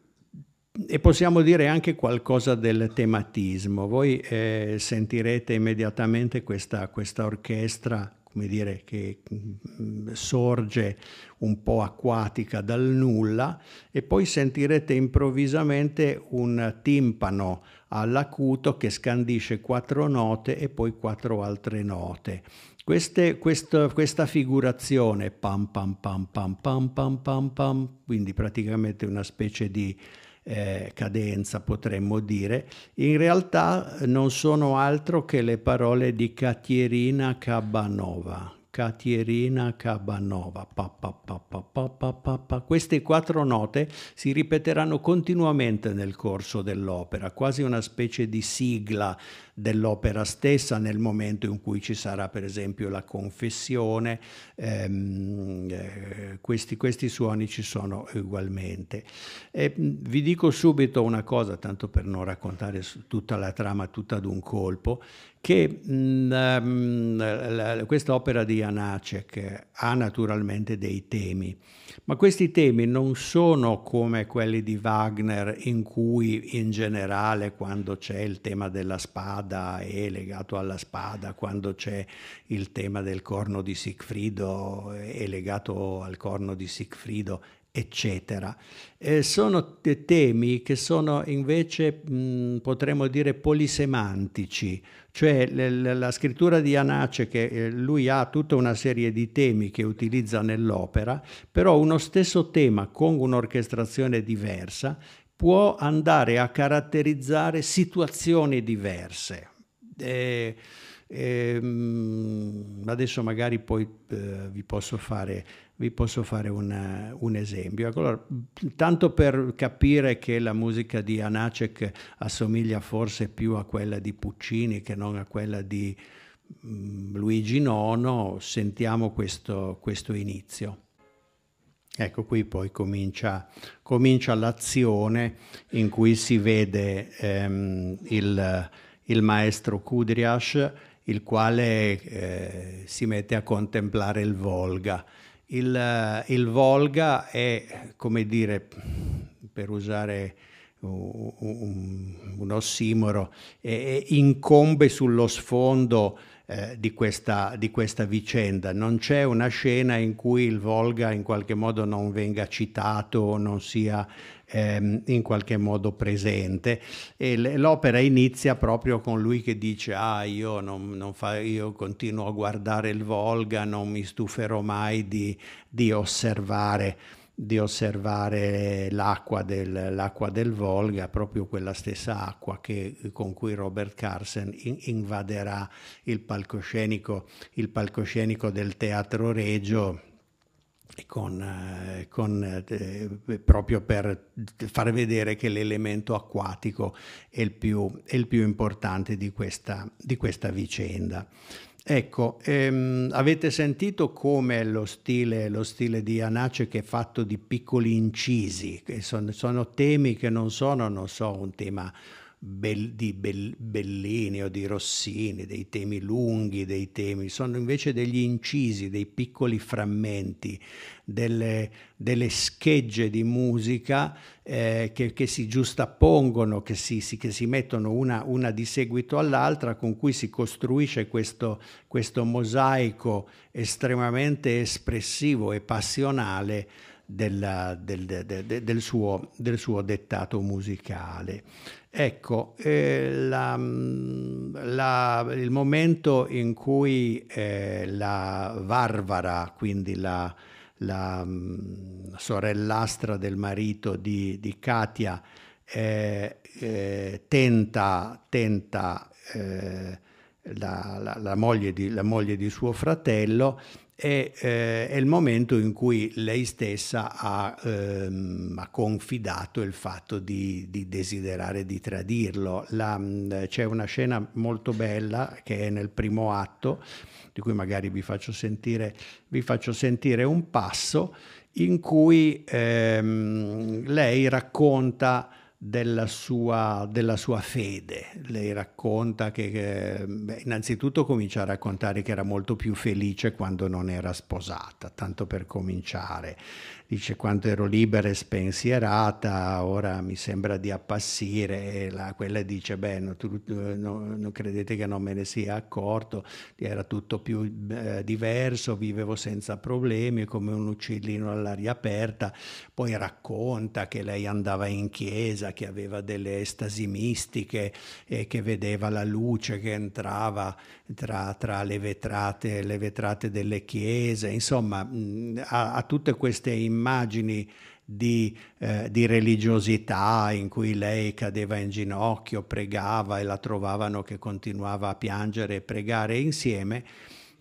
e possiamo dire anche qualcosa del tematismo. Voi eh, sentirete immediatamente questa, questa orchestra, come dire, che mh, mm, sorge un po' acquatica dal nulla e poi sentirete improvvisamente un timpano all'acuto che scandisce quattro note e poi quattro altre note. Queste, questo, questa figurazione, pam pam pam pam pam pam pam pam, quindi praticamente una specie di eh, cadenza, potremmo dire, in realtà eh, non sono altro che le parole di Caterina Cabanova. Caterina Cabanova. Pa, pa, pa, Queste quattro note si ripeteranno continuamente nel corso dell'opera, quasi una specie di sigla dell'opera stessa nel momento in cui ci sarà per esempio la confessione, ehm, eh, questi, questi, suoni ci sono ugualmente. E vi dico subito una cosa, tanto per non raccontare tutta la trama tutta ad un colpo, che mh, ehm, questa opera di Janacek ha naturalmente dei temi, ma questi temi non sono come quelli di Wagner in cui in generale quando c'è il tema della spada, spada è legato alla spada, quando c'è il tema del corno di Siegfriedo è legato al corno di Siegfriedo, eccetera. Eh, sono te- temi che sono invece, mh, potremmo dire, polisemantici, cioè la scrittura di Anace che eh, lui ha tutta una serie di temi che utilizza nell'opera, però uno stesso tema con un'orchestrazione diversa può andare a caratterizzare situazioni diverse. Eh, ehm, adesso magari poi eh, vi posso fare, vi posso fare una, un esempio. Ecco, allora, tanto per capire che la musica di Anacek assomiglia forse più a quella di Puccini che non a quella di mh, mm, Luigi IX, sentiamo questo, questo inizio. Ecco, qui poi comincia, comincia l'azione in cui si vede ehm, il, il, maestro Kudriash, il quale eh, si mette a contemplare il Volga. Il, il, Volga è, come dire, per usare un, un, un ossimoro, è, è incombe sullo sfondo eh, di, questa, di, questa, vicenda. Non c'è una scena in cui il Volga in qualche modo non venga citato o non sia ehm, in qualche modo presente. E l'opera inizia proprio con lui che dice: Ah, io, non, non fa, io continuo a guardare il Volga, non mi stuferò mai di, di osservare di osservare l'acqua del, l'acqua del, Volga, proprio quella stessa acqua che, eh, con cui Robert Carson in, invaderà il palcoscenico, il palcoscenico del Teatro Regio con, eh, con, eh, proprio per far vedere che l'elemento acquatico è il più, è il più importante di questa, di questa vicenda. Ecco, ehm, avete sentito come lo stile, lo stile di Anace che è fatto di piccoli incisi, sono, sono temi che non sono, non so, un tema di Bellini o di Rossini, dei temi lunghi, dei temi, sono invece degli incisi, dei piccoli frammenti, delle, delle schegge di musica eh, che, che, si giustappongono, che si, si, che si mettono una, una, di seguito all'altra, con cui si costruisce questo, questo mosaico estremamente espressivo e passionale. Della, del, de, de, del, suo, del suo dettato musicale. Ecco, eh, la, mm, la, il momento in cui eh, la Varvara, quindi la, la mm, sorellastra del marito di, di Katia, eh, eh tenta, tenta eh, la moglie, di, la, moglie di, suo fratello e eh, è il momento in cui lei stessa ha, ehm, ha confidato il fatto di, di desiderare di tradirlo. La, mm, c'è una scena molto bella che è nel primo atto, di cui magari vi faccio sentire, vi faccio sentire un passo, in cui ehm, lei racconta della sua, della sua, fede. Lei racconta che, che beh, innanzitutto comincia a raccontare che era molto più felice quando non era sposata, tanto per cominciare dice quando ero libera e spensierata, ora mi sembra di appassire, e la, quella dice beh non no, no, credete che non me ne sia accorto, era tutto più eh, diverso, vivevo senza problemi come un uccellino all'aria aperta, poi racconta che lei andava in chiesa, che aveva delle estasi mistiche e che vedeva la luce che entrava tra, tra le, vetrate, le vetrate delle chiese, insomma mh, ha, ha tutte queste immagini immagini di, eh, di, religiosità in cui lei cadeva in ginocchio, pregava e la trovavano che continuava a piangere e pregare insieme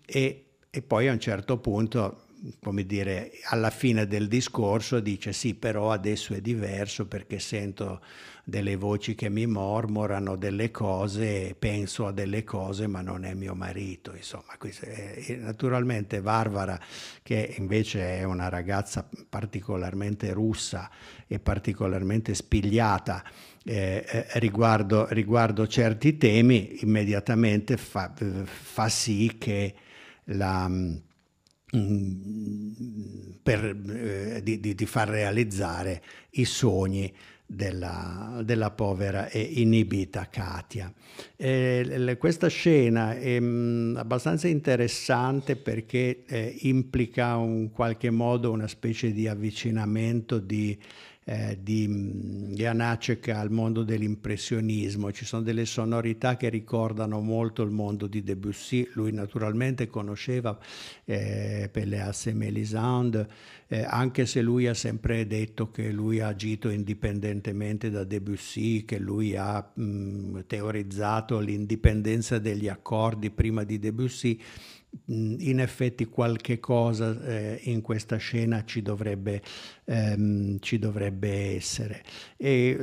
e, e poi a un certo punto, come dire, alla fine del discorso dice sì, però adesso è diverso perché sento delle voci che mi mormorano delle cose, penso a delle cose, ma non è mio marito. Insomma, eh, naturalmente Varvara, che invece è una ragazza particolarmente russa e particolarmente spigliata, eh, eh riguardo, riguardo, certi temi, immediatamente fa, fa sì che la, mm, per, eh, di, di, di, far realizzare i sogni della, della, povera e inibita Katia. E questa scena è mm, abbastanza interessante perché eh, implica in qualche modo una specie di avvicinamento di, eh, di, mm, di Anacek al mondo dell'impressionismo. Ci sono delle sonorità che ricordano molto il mondo di Debussy. Lui naturalmente conosceva eh, Pelleas e Melisande eh, anche se lui ha sempre detto che lui ha agito indipendentemente da Debussy, che lui ha mh, teorizzato l'indipendenza degli accordi prima di Debussy, in effetti qualche cosa eh, in questa scena ci dovrebbe, ehm, ci dovrebbe essere. E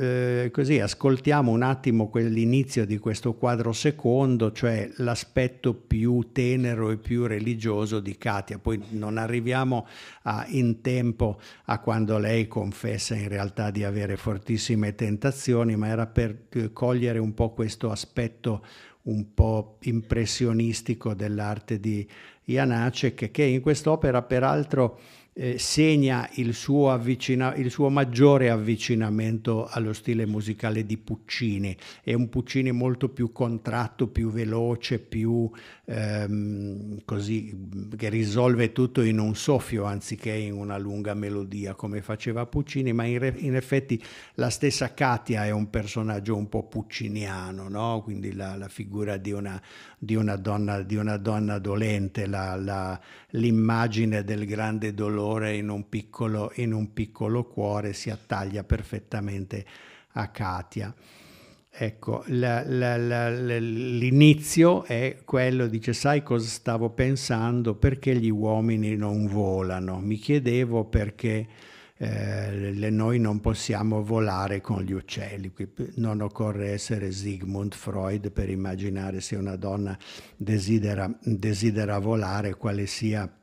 eh, così ascoltiamo un attimo l'inizio di questo quadro secondo, cioè l'aspetto più tenero e più religioso di Katia. Poi non arriviamo a, in tempo a quando lei confessa in realtà di avere fortissime tentazioni, ma era per eh, cogliere un po' questo aspetto un po' impressionistico dell'arte di Janacek, che in quest'opera peraltro eh, segna il suo, avvicina- il suo, maggiore avvicinamento allo stile musicale di Puccini. È un Puccini molto più contratto, più veloce, più ehm, così, che risolve tutto in un soffio anziché in una lunga melodia come faceva Puccini, ma in, re, in effetti la stessa Katia è un personaggio un po' pucciniano, no? quindi la, la figura di una, di, una donna, di una, donna, dolente, la, la, l'immagine del grande dolore in un piccolo, in un piccolo cuore si attaglia perfettamente a Katia. Ecco, la, la, la, l'inizio è quello, dice, sai cosa stavo pensando? Perché gli uomini non volano? Mi chiedevo perché eh, noi non possiamo volare con gli uccelli. Non occorre essere Sigmund Freud per immaginare se una donna desidera, desidera volare, quale sia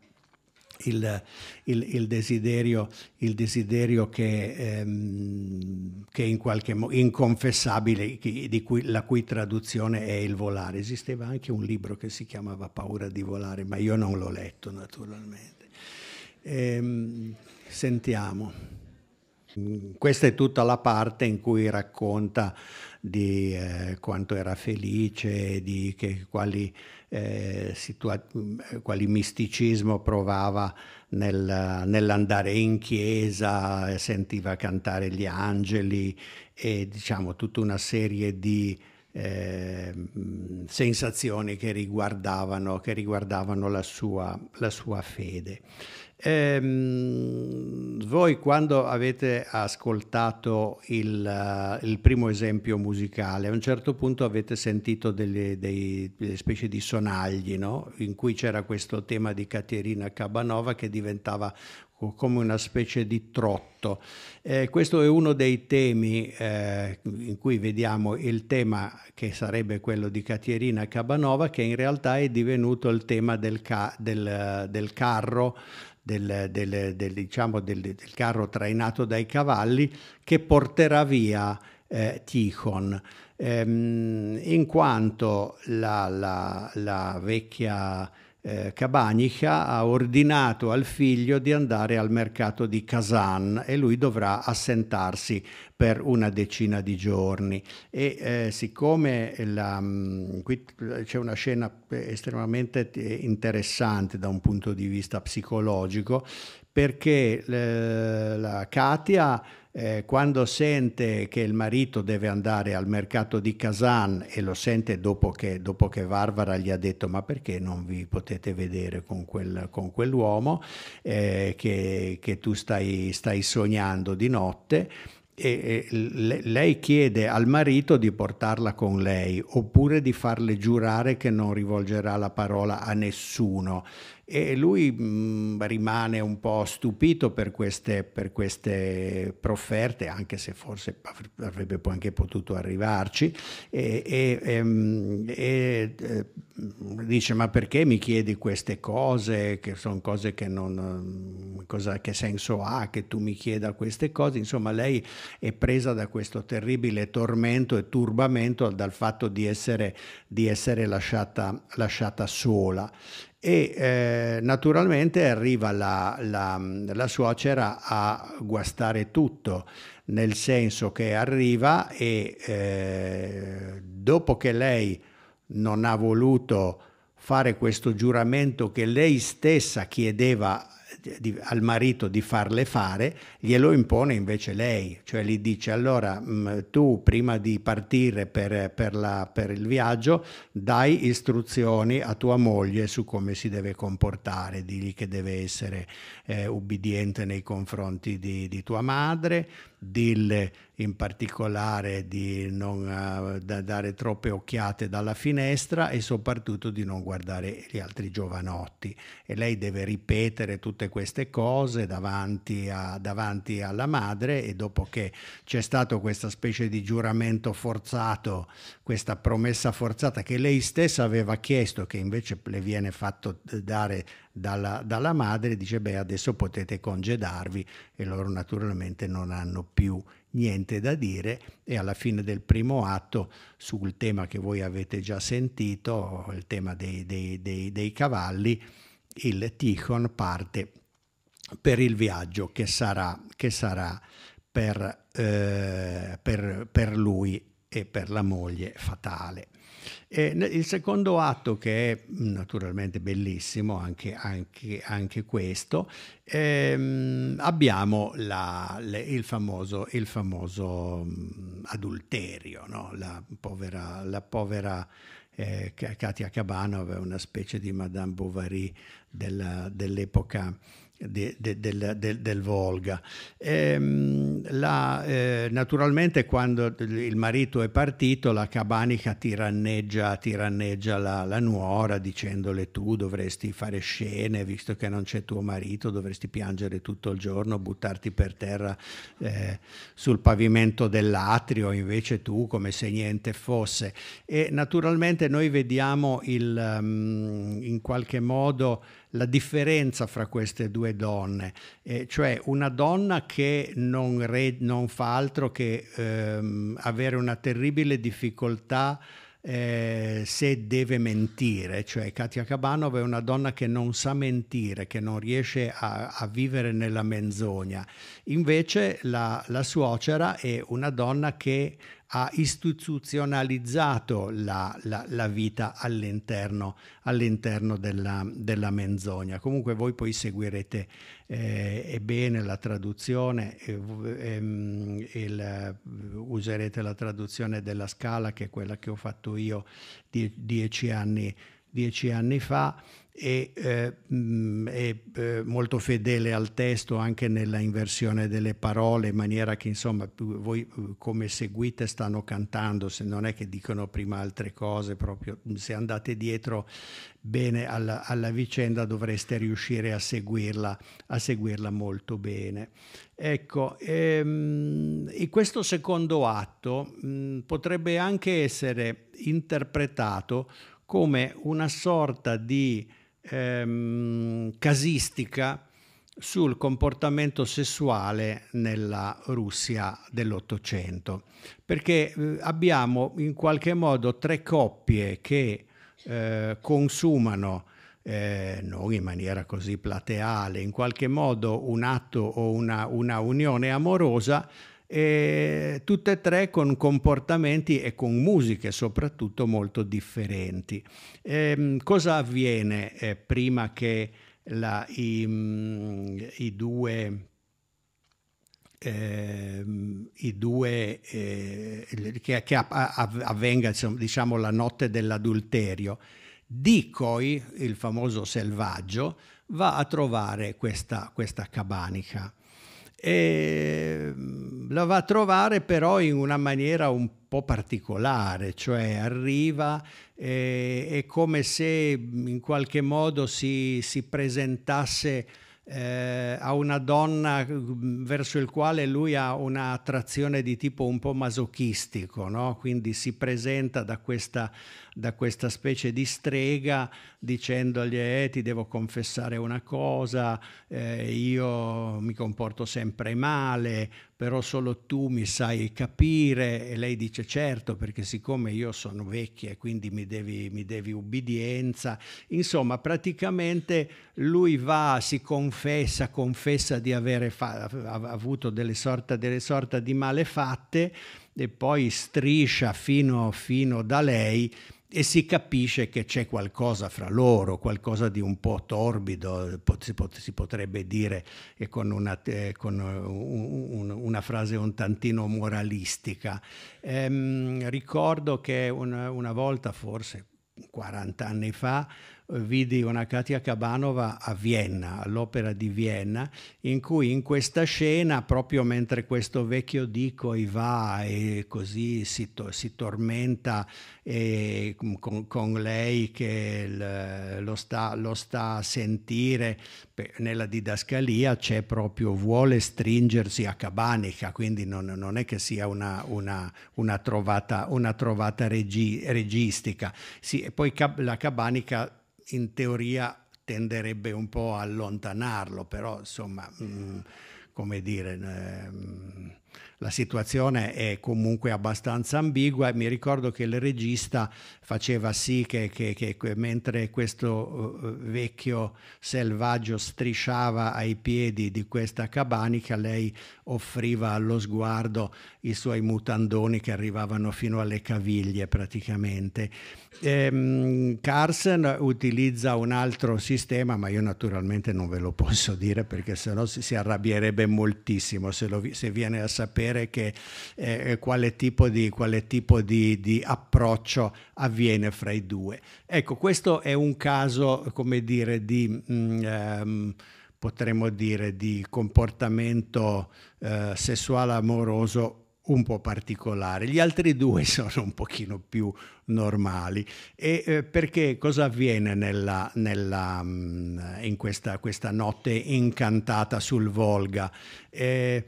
il, il, il, desiderio, il desiderio che, ehm, che, in qualche modo inconfessabile, cui, la cui traduzione è il volare. Esisteva anche un libro che si chiamava Paura di volare, ma io non l'ho letto naturalmente. Ehm, sentiamo. Questa è tutta la parte in cui racconta di eh, quanto era felice, di che, quali eh, situa- eh, quali misticismo provava nel, nell'andare in chiesa, eh, sentiva cantare gli angeli e diciamo tutta una serie di eh, sensazioni che riguardavano, che riguardavano la, sua, la sua fede. Ehm, voi quando avete ascoltato il, eh, il, primo esempio musicale, a un certo punto avete sentito delle, dei, delle specie di sonagli, no? in cui c'era questo tema di Caterina Cabanova che diventava come una specie di trotto. Eh, questo è uno dei temi eh, in cui vediamo il tema che sarebbe quello di Caterina Cabanova, che in realtà è divenuto il tema del, ca- del, del carro del, del, del, diciamo, del, carro trainato dai cavalli che porterà via eh, Tichon, ehm, in quanto la, la, la vecchia eh, Cabanica ha ordinato al figlio di andare al mercato di Kazan e lui dovrà assentarsi per una decina di giorni. E eh, siccome la, mm, qui c'è una scena estremamente eh, interessante da un punto di vista psicologico, perché eh, la Katia eh, quando sente che il marito deve andare al mercato di Kazan e lo sente dopo che, dopo che Varvara gli ha detto ma perché non vi potete vedere con, quel, con quell'uomo eh, che, che, tu stai, stai sognando di notte, e lei chiede al marito di portarla con lei oppure di farle giurare che non rivolgerà la parola a nessuno e lui mh, mm, rimane un po' stupito per queste, per queste profferte, anche se forse avrebbe anche potuto arrivarci, e, e, ehm, e, e, eh, dice ma perché mi chiedi queste cose, che sono cose che non... Mm, cosa, che senso ha che tu mi chieda queste cose? Insomma, lei è presa da questo terribile tormento e turbamento dal fatto di essere, di essere lasciata, lasciata sola e eh, naturalmente arriva la, la, la, suocera a guastare tutto, nel senso che arriva e eh, dopo che lei non ha voluto fare questo giuramento che lei stessa chiedeva di, al marito di farle fare, glielo impone invece lei, cioè gli dice allora mh, mm, tu prima di partire per, per, la, per, il viaggio dai istruzioni a tua moglie su come si deve comportare, digli che deve essere eh, ubbidiente nei confronti di, di tua madre, Dill in particolare di non uh, dare troppe occhiate dalla finestra e soprattutto di non guardare gli altri giovanotti e lei deve ripetere tutte queste cose davanti, a, davanti alla madre e dopo che c'è stato questa specie di giuramento forzato questa promessa forzata che lei stessa aveva chiesto, che invece le viene fatto dare dalla, dalla madre, dice beh adesso potete congedarvi e loro naturalmente non hanno più niente da dire e alla fine del primo atto sul tema che voi avete già sentito, il tema dei, dei, dei, dei cavalli, il Tichon parte per il viaggio che sarà, che sarà per, eh, per, per, lui e per la moglie fatale. E il secondo atto, che è mm, naturalmente bellissimo, anche, anche, anche questo, ehm, abbiamo la, le, il, famoso, il, famoso, mm, adulterio, no? la povera, la povera eh, Katia Cabano aveva una specie di Madame Bovary della, dell'epoca De, de, de, del, Volga. E, ehm, la, eh, naturalmente quando il marito è partito la Cabanica tiranneggia, tiranneggia la, la, nuora dicendole tu dovresti fare scene visto che non c'è tuo marito, dovresti piangere tutto il giorno, buttarti per terra eh, sul pavimento dell'atrio invece tu come se niente fosse. E naturalmente noi vediamo il, um, in qualche modo la differenza fra queste due donne, eh, cioè una donna che non, re, non fa altro che ehm, avere una terribile difficoltà eh, se deve mentire, cioè Katia Cabanova è una donna che non sa mentire, che non riesce a, a vivere nella menzogna, invece la, la suocera è una donna che ha istituzionalizzato la, la, la vita all'interno, all'interno della, della, menzogna. Comunque voi poi seguirete eh, bene la traduzione, eh, ehm, il, userete la traduzione della scala che è quella che ho fatto io die, dieci, anni, dieci anni fa e eh, è mm, eh, molto fedele al testo anche nella inversione delle parole in maniera che insomma voi eh, come seguite stanno cantando se non è che dicono prima altre cose proprio mm, se andate dietro bene alla, alla vicenda dovreste riuscire a seguirla a seguirla molto bene ecco ehm, e questo secondo atto mh, mm, potrebbe anche essere interpretato come una sorta di ehm, casistica sul comportamento sessuale nella Russia dell'Ottocento, perché eh, abbiamo in qualche modo tre coppie che eh, consumano, eh, non in maniera così plateale, in qualche modo un atto o una, una unione amorosa e tutte e tre con comportamenti e con musiche soprattutto molto differenti. E, ehm, cosa avviene eh, prima che la, i, mm, ehm, i, due, eh, i due eh, che, che avvenga diciamo, la notte dell'adulterio? Dicoi, il famoso selvaggio, va a trovare questa, questa cabanica. E ehm, la va a trovare però in una maniera un po' particolare, cioè arriva e eh, è come se in qualche modo si, si presentasse eh, a una donna mm, verso il quale lui ha un'attrazione di tipo un po' masochistico, no? quindi si presenta da questa da questa specie di strega dicendogli eh, ti devo confessare una cosa, eh, io mi comporto sempre male, però solo tu mi sai capire e lei dice certo perché siccome io sono vecchia e quindi mi devi, mi devi ubbidienza, insomma praticamente lui va, si confessa, confessa di avere fa- avuto delle sorta, delle sorta di malefatte e poi striscia fino, fino da lei e si capisce che c'è qualcosa fra loro, qualcosa di un po' torbido, si potrebbe dire eh, con una, con eh, una frase un tantino moralistica. Ehm, ricordo che una, una volta, forse 40 anni fa, vidi una Katia Cabanova a Vienna, all'opera di Vienna, in cui in questa scena, proprio mentre questo vecchio dico va e così si, to- si tormenta e, con, con, lei che l- lo, sta, lo, sta, a sentire, nella didascalia c'è proprio vuole stringersi a Cabanica, quindi non, non è che sia una, una, una trovata, una trovata regi- registica. Sì, e poi la Cabanica in teoria tenderebbe un po' a allontanarlo, però insomma, mh, mm, come dire, mh, ehm, la situazione è comunque abbastanza ambigua e mi ricordo che il regista faceva sì che, che, che mentre questo eh, vecchio selvaggio strisciava ai piedi di questa cabanica, lei offriva allo sguardo i suoi mutandoni che arrivavano fino alle caviglie praticamente. Ehm, Carson utilizza un altro sistema, ma io naturalmente non ve lo posso dire perché sennò si, si arrabbierebbe moltissimo se, lo, se viene a sapere vedere che, eh, quale tipo, di, quale tipo di, di, approccio avviene fra i due. Ecco, questo è un caso, come dire, di... Mm, um, potremmo dire di comportamento eh, sessuale amoroso un po' particolare, gli altri due [laughs] sono un pochino più normali. E, eh, perché cosa avviene nella, nella, mm, in questa, questa, notte incantata sul Volga? Eh,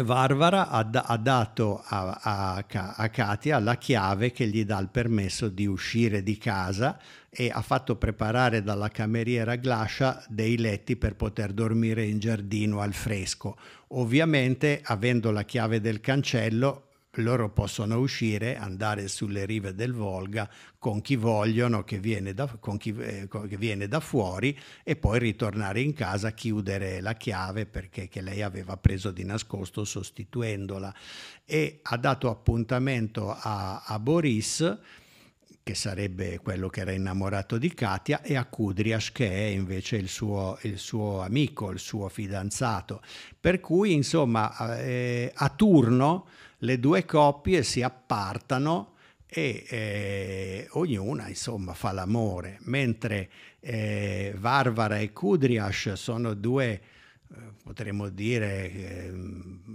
Varvara ha, ha dato a, a, a, Katia la chiave che gli dà il permesso di uscire di casa e ha fatto preparare dalla cameriera Glascia dei letti per poter dormire in giardino al fresco. Ovviamente, avendo la chiave del cancello, loro possono uscire, andare sulle rive del Volga con chi vogliono, che viene, da, chi, eh, che viene da, fuori e poi ritornare in casa, chiudere la chiave perché che lei aveva preso di nascosto sostituendola e ha dato appuntamento a, a Boris che sarebbe quello che era innamorato di Katia, e a Kudriash, che è invece il suo, il suo amico, il suo fidanzato. Per cui, insomma, eh, a turno le due coppie si appartano e eh, ognuna insomma fa l'amore, mentre eh, Varvara e Kudriash sono due potremmo dire eh,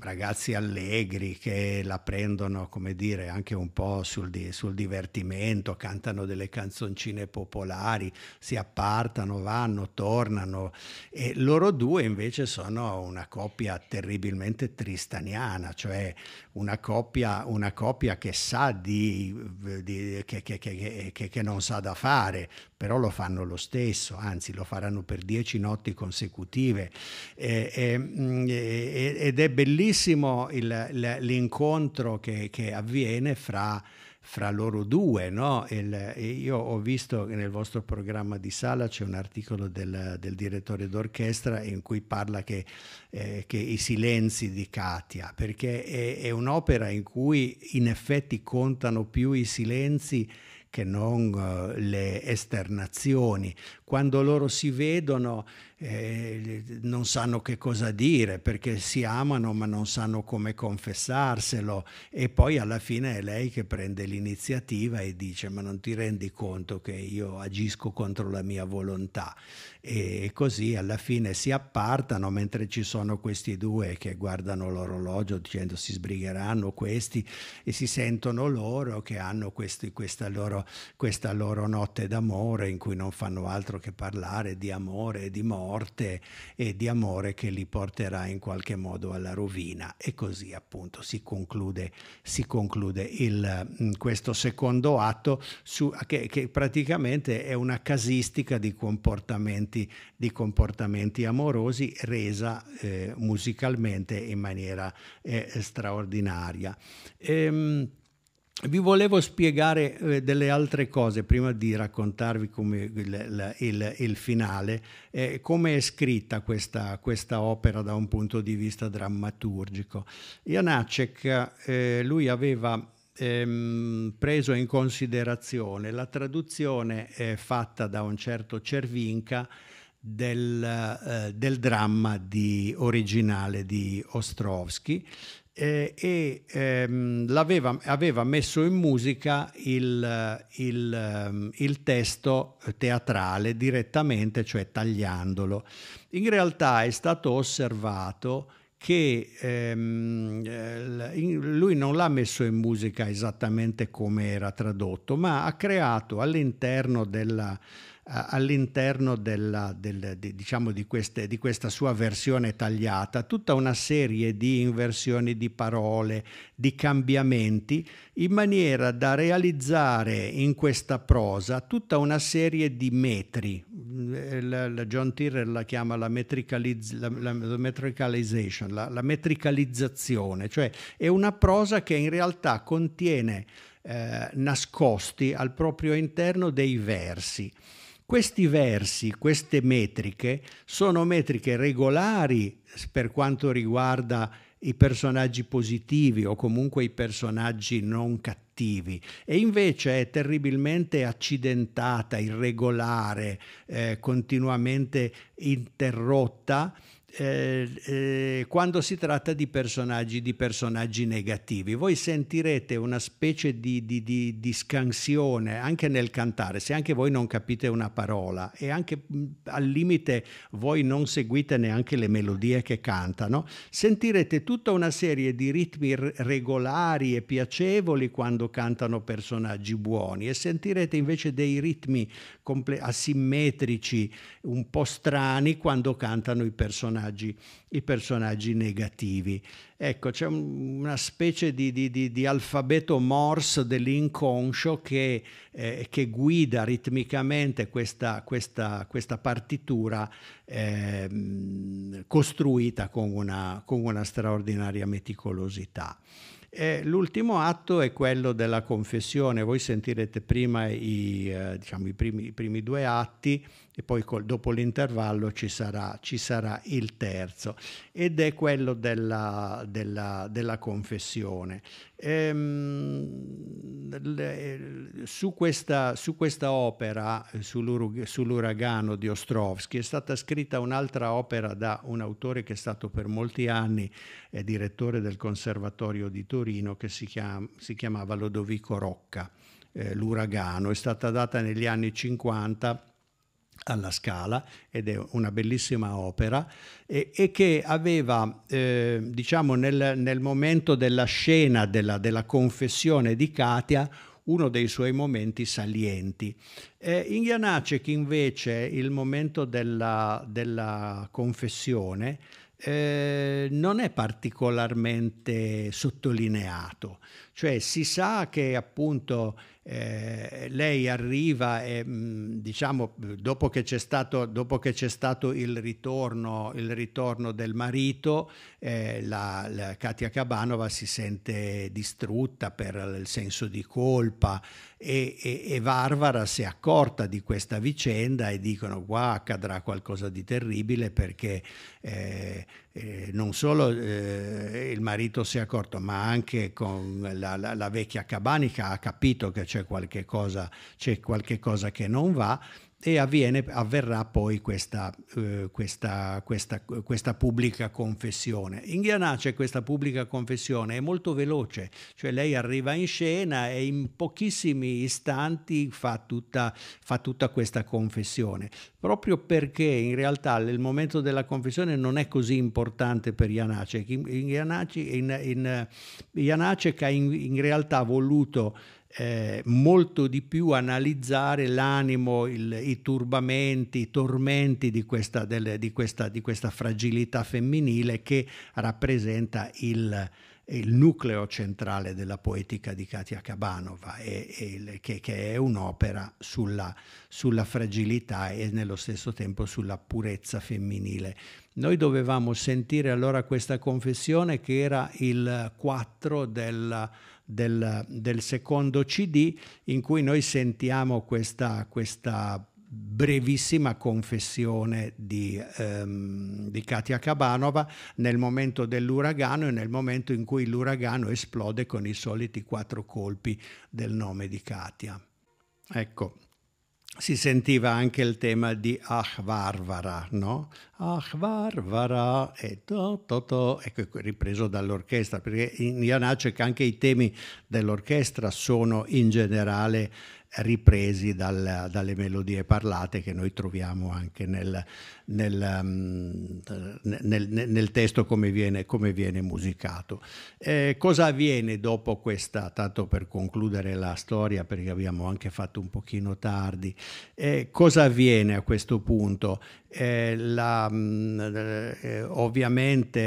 ragazzi allegri che la prendono come dire anche un po' sul, di, sul, divertimento, cantano delle canzoncine popolari, si appartano, vanno, tornano e loro due invece sono una coppia terribilmente tristaniana, cioè una coppia, una coppia che sa di, di che, che, che, che non sa da fare, però lo fanno lo stesso, anzi lo faranno per dieci notti consecutive. Eh, Mm, ed è bellissimo il, l'incontro che, che avviene fra fra loro due. No? Il, io ho visto che nel vostro programma di sala c'è un articolo del, del direttore d'orchestra in cui parla che, eh, che i silenzi di Katia, perché è, è, un'opera in cui in effetti contano più i silenzi che non uh, le esternazioni, quando loro si vedono eh, non sanno che cosa dire perché si amano ma non sanno come confessarselo e poi alla fine è lei che prende l'iniziativa e dice ma non ti rendi conto che io agisco contro la mia volontà e così alla fine si appartano mentre ci sono questi due che guardano l'orologio dicendo si sbrigheranno questi e si sentono loro che hanno questi, questa, loro, questa loro notte d'amore in cui non fanno altro altro che parlare di amore e di morte e di amore che li porterà in qualche modo alla rovina. E così appunto si conclude, si conclude il, mm, questo secondo atto su, che, che, praticamente è una casistica di comportamenti, di comportamenti amorosi resa eh, musicalmente in maniera eh, straordinaria. Ehm, vi volevo spiegare eh, delle altre cose prima di raccontarvi come il, il, il finale, eh, come è scritta questa, questa, opera da un punto di vista drammaturgico. Janacek, eh, lui aveva ehm, preso in considerazione la traduzione eh, fatta da un certo Cervinca del, eh, del dramma di, originale di Ostrovsky eh, e ehm, aveva messo in musica il, il, ehm, il, testo teatrale direttamente, cioè tagliandolo. In realtà è stato osservato che ehm, eh, lui non l'ha messo in musica esattamente come era tradotto, ma ha creato all'interno della all'interno della, del, di, diciamo di, queste, di, questa sua versione tagliata tutta una serie di inversioni di parole, di cambiamenti, in maniera da realizzare in questa prosa tutta una serie di metri. Eh, la, la John Tyrrell la chiama la, metricaliz- la, la, metricalization, la, la metricalizzazione, cioè è una prosa che in realtà contiene eh, nascosti al proprio interno dei versi. Questi versi, queste metriche, sono metriche regolari per quanto riguarda i personaggi positivi o comunque i personaggi non cattivi e invece è terribilmente accidentata, irregolare, eh, continuamente interrotta eh, eh, quando si tratta di personaggi, di personaggi negativi. Voi sentirete una specie di, di, di, di, scansione anche nel cantare, se anche voi non capite una parola e anche mm, al limite voi non seguite neanche le melodie che cantano, sentirete tutta una serie di ritmi regolari e piacevoli quando cantano personaggi buoni e sentirete invece dei ritmi asimmetrici, un po' strani quando cantano i personaggi personaggi, i personaggi negativi. Ecco, c'è una specie di, di, di, di alfabeto morse dell'inconscio che, eh, che guida ritmicamente questa, questa, questa partitura eh, costruita con una, con una straordinaria meticolosità. E l'ultimo atto è quello della confessione, voi sentirete prima i, eh, diciamo, i, primi, i primi due atti, e poi col, dopo l'intervallo ci sarà, ci sarà, il terzo ed è quello della, della, della confessione. Ehm, le, su, questa, su, questa, opera, sull'uragano di Ostrovsky, è stata scritta un'altra opera da un autore che è stato per molti anni direttore del Conservatorio di Torino che si, chiama, si chiamava Lodovico Rocca. Eh, l'uragano è stata data negli anni 50 alla Scala ed è una bellissima opera e, e che aveva eh, diciamo nel, nel, momento della scena della, della confessione di Katia uno dei suoi momenti salienti. Eh, in Janacek invece il momento della, della confessione eh, non è particolarmente sottolineato. Cioè si sa che appunto eh, lei arriva e mh, mm, diciamo dopo che c'è stato, dopo che c'è stato il, ritorno, il ritorno del marito, eh, la, la Katia Cabanova si sente distrutta per il senso di colpa e, e, e Varvara si è accorta di questa vicenda e dicono qua accadrà qualcosa di terribile perché... Eh, eh, non solo eh, il marito si è accorto, ma anche con la, la, la vecchia cabanica ha capito che c'è qualche cosa, c'è qualche cosa che non va e avviene, avverrà poi questa, eh, questa, questa, questa, pubblica confessione. In Ghianace questa pubblica confessione, è molto veloce, cioè lei arriva in scena e in pochissimi istanti fa tutta, fa tutta questa confessione, proprio perché in realtà il momento della confessione non è così importante per Janace. In, in, in, in ha in realtà voluto eh, molto di più analizzare l'animo, il, i turbamenti, i tormenti di questa, del, di, questa, di questa, fragilità femminile che rappresenta il, il, nucleo centrale della poetica di Katia Cabanova, e, e, che, che, è un'opera sulla, sulla fragilità e nello stesso tempo sulla purezza femminile. Noi dovevamo sentire allora questa confessione che era il 4 della del, del secondo CD in cui noi sentiamo questa, questa brevissima confessione di, ehm, di, Katia Cabanova nel momento dell'uragano e nel momento in cui l'uragano esplode con i soliti quattro colpi del nome di Katia. Ecco, si sentiva anche il tema di Ach Varvara, no? Ach Varvara e to, to, to, ecco, ecco ripreso dall'orchestra, perché in Janacek anche i temi dell'orchestra sono in generale ripresi dal, dalle melodie parlate che noi troviamo anche nel, mm, nel, nel, nel testo come viene, come viene musicato. Eh, cosa avviene dopo questa, tanto per concludere la storia perché abbiamo anche fatto un pochino tardi, eh, cosa avviene a questo punto? Eh, la, mm, eh, ovviamente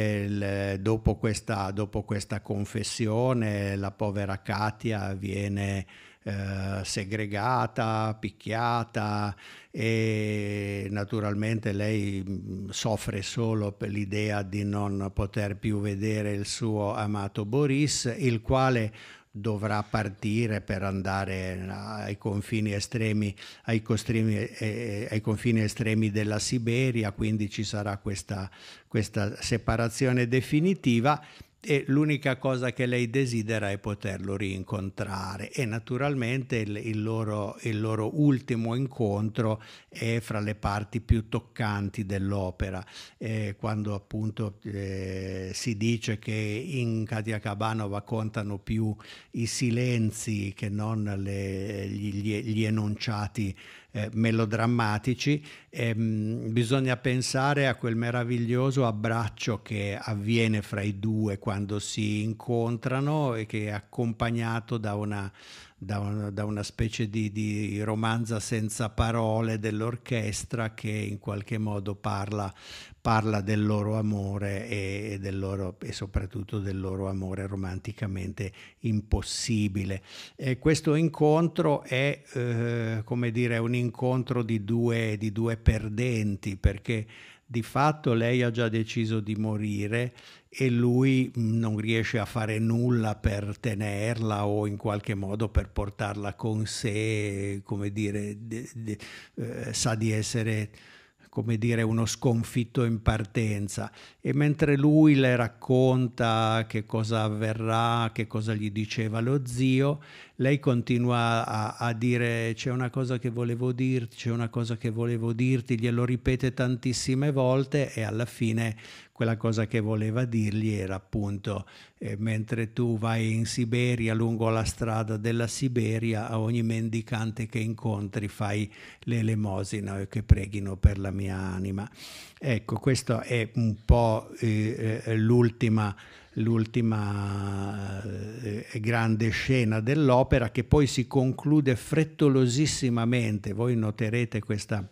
il, dopo, questa, dopo questa confessione la povera Katia viene eh, segregata, picchiata e naturalmente lei mm, soffre solo per l'idea di non poter più vedere il suo amato Boris, il quale dovrà partire per andare ai confini estremi, ai, costrimi, eh, eh, ai confini estremi della Siberia, quindi ci sarà questa, questa separazione definitiva e l'unica cosa che lei desidera è poterlo rincontrare e naturalmente il, il, loro, il, loro, ultimo incontro è fra le parti più toccanti dell'opera eh, quando appunto eh, si dice che in Katia Cabanova contano più i silenzi che non le, gli, gli enunciati eh, melodrammatici, ehm, bisogna pensare a quel meraviglioso abbraccio che avviene fra i due quando si incontrano e che è accompagnato da una da una, da una specie di, di, romanza senza parole dell'orchestra che in qualche modo parla, parla del loro amore e, del loro, e, soprattutto del loro amore romanticamente impossibile. E questo incontro è eh, come dire un incontro di due, di due perdenti perché di fatto lei ha già deciso di morire e lui mm, non riesce a fare nulla per tenerla o in qualche modo per portarla con sé, come dire, de, de, eh, sa di essere come dire, uno sconfitto in partenza e mentre lui le racconta che cosa avverrà, che cosa gli diceva lo zio, lei continua a, a dire c'è una cosa che volevo dirti, c'è una cosa che volevo dirti, glielo ripete tantissime volte e alla fine quella cosa che voleva dirgli era appunto eh, mentre tu vai in Siberia lungo la strada della Siberia a ogni mendicante che incontri fai l'elemosina e che preghino per la mia anima. Ecco, questa è un po' eh, eh l'ultima l'ultima eh, grande scena dell'opera che poi si conclude frettolosissimamente. Voi noterete questa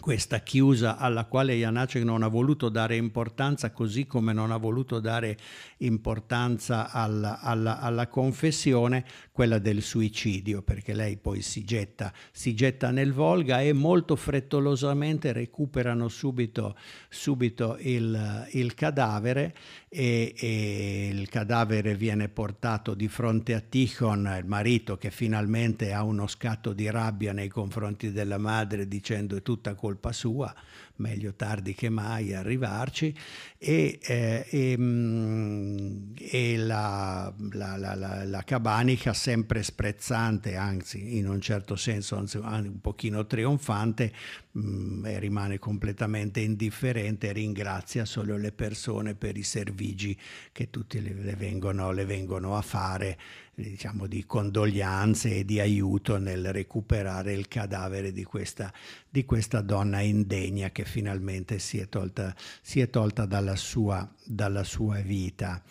questa chiusa alla quale Janacek non ha voluto dare importanza, così come non ha voluto dare importanza alla, alla, alla confessione, quella del suicidio, perché lei poi si getta, si getta nel Volga e molto frettolosamente recuperano subito, subito il, il cadavere e, e, il cadavere viene portato di fronte a Tichon, il marito che finalmente ha uno scatto di rabbia nei confronti della madre dicendo è tutta colpa sua, meglio tardi che mai arrivarci, e, eh, e, mm, e la, la, la, la, cabanica sempre sprezzante, anzi in un certo senso anzi, un pochino trionfante, mh, mm, rimane completamente indifferente e ringrazia solo le persone per i servigi che tutti le, le, vengono, le vengono a fare diciamo, di condoglianze e di aiuto nel recuperare il cadavere di questa, di questa donna indegna che finalmente si è tolta, si è tolta dalla, sua, dalla sua vita.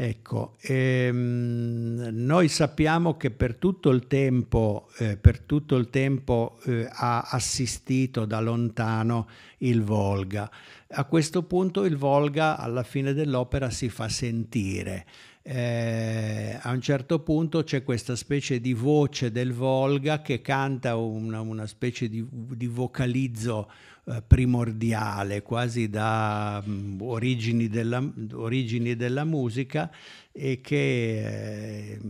Ecco, ehm, noi sappiamo che per tutto il tempo, eh, per tutto il tempo eh, ha assistito da lontano il Volga. A questo punto il Volga alla fine dell'opera si fa sentire eh, a un certo punto c'è questa specie di voce del Volga che canta una, una specie di, di vocalizzo eh, primordiale, quasi da mh, mm, origini, della, origini, della, musica e che eh,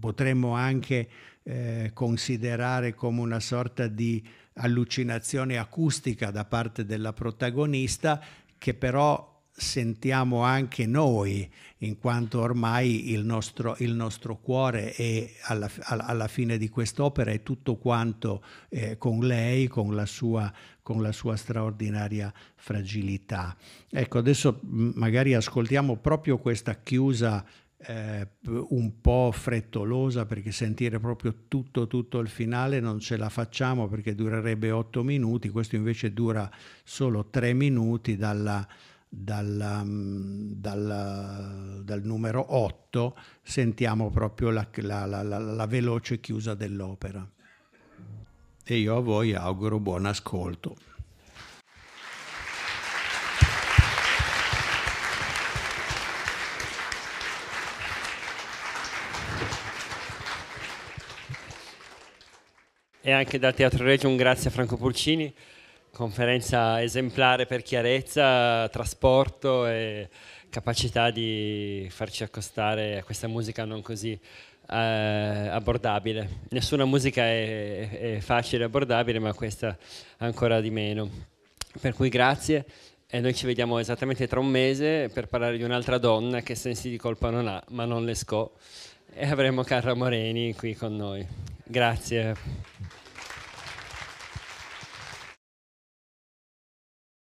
potremmo anche eh, considerare come una sorta di allucinazione acustica da parte della protagonista che però sentiamo anche noi, in quanto ormai il nostro, il nostro cuore è alla, alla fine di quest'opera e tutto quanto eh, con lei, con la, sua, con la sua straordinaria fragilità. Ecco, adesso magari ascoltiamo proprio questa chiusa eh, un po' frettolosa perché sentire proprio tutto, tutto il finale non ce la facciamo perché durerebbe otto minuti, questo invece dura solo tre minuti dalla dalla, um, dalla, dal numero 8 sentiamo proprio la, la, la, la veloce chiusa dell'opera. E io a voi auguro buon ascolto. E anche dal Teatro Reggio un grazie a Franco Pulcini. Conferenza esemplare per chiarezza, trasporto e capacità di farci accostare a questa musica non così eh, abbordabile. Nessuna musica è, è facile e abbordabile, ma questa ancora di meno. Per cui grazie e noi ci vediamo esattamente tra un mese per parlare di un'altra donna che sensi di colpa non ha, ma non le scò. E avremo Carla Moreni qui con noi. Grazie.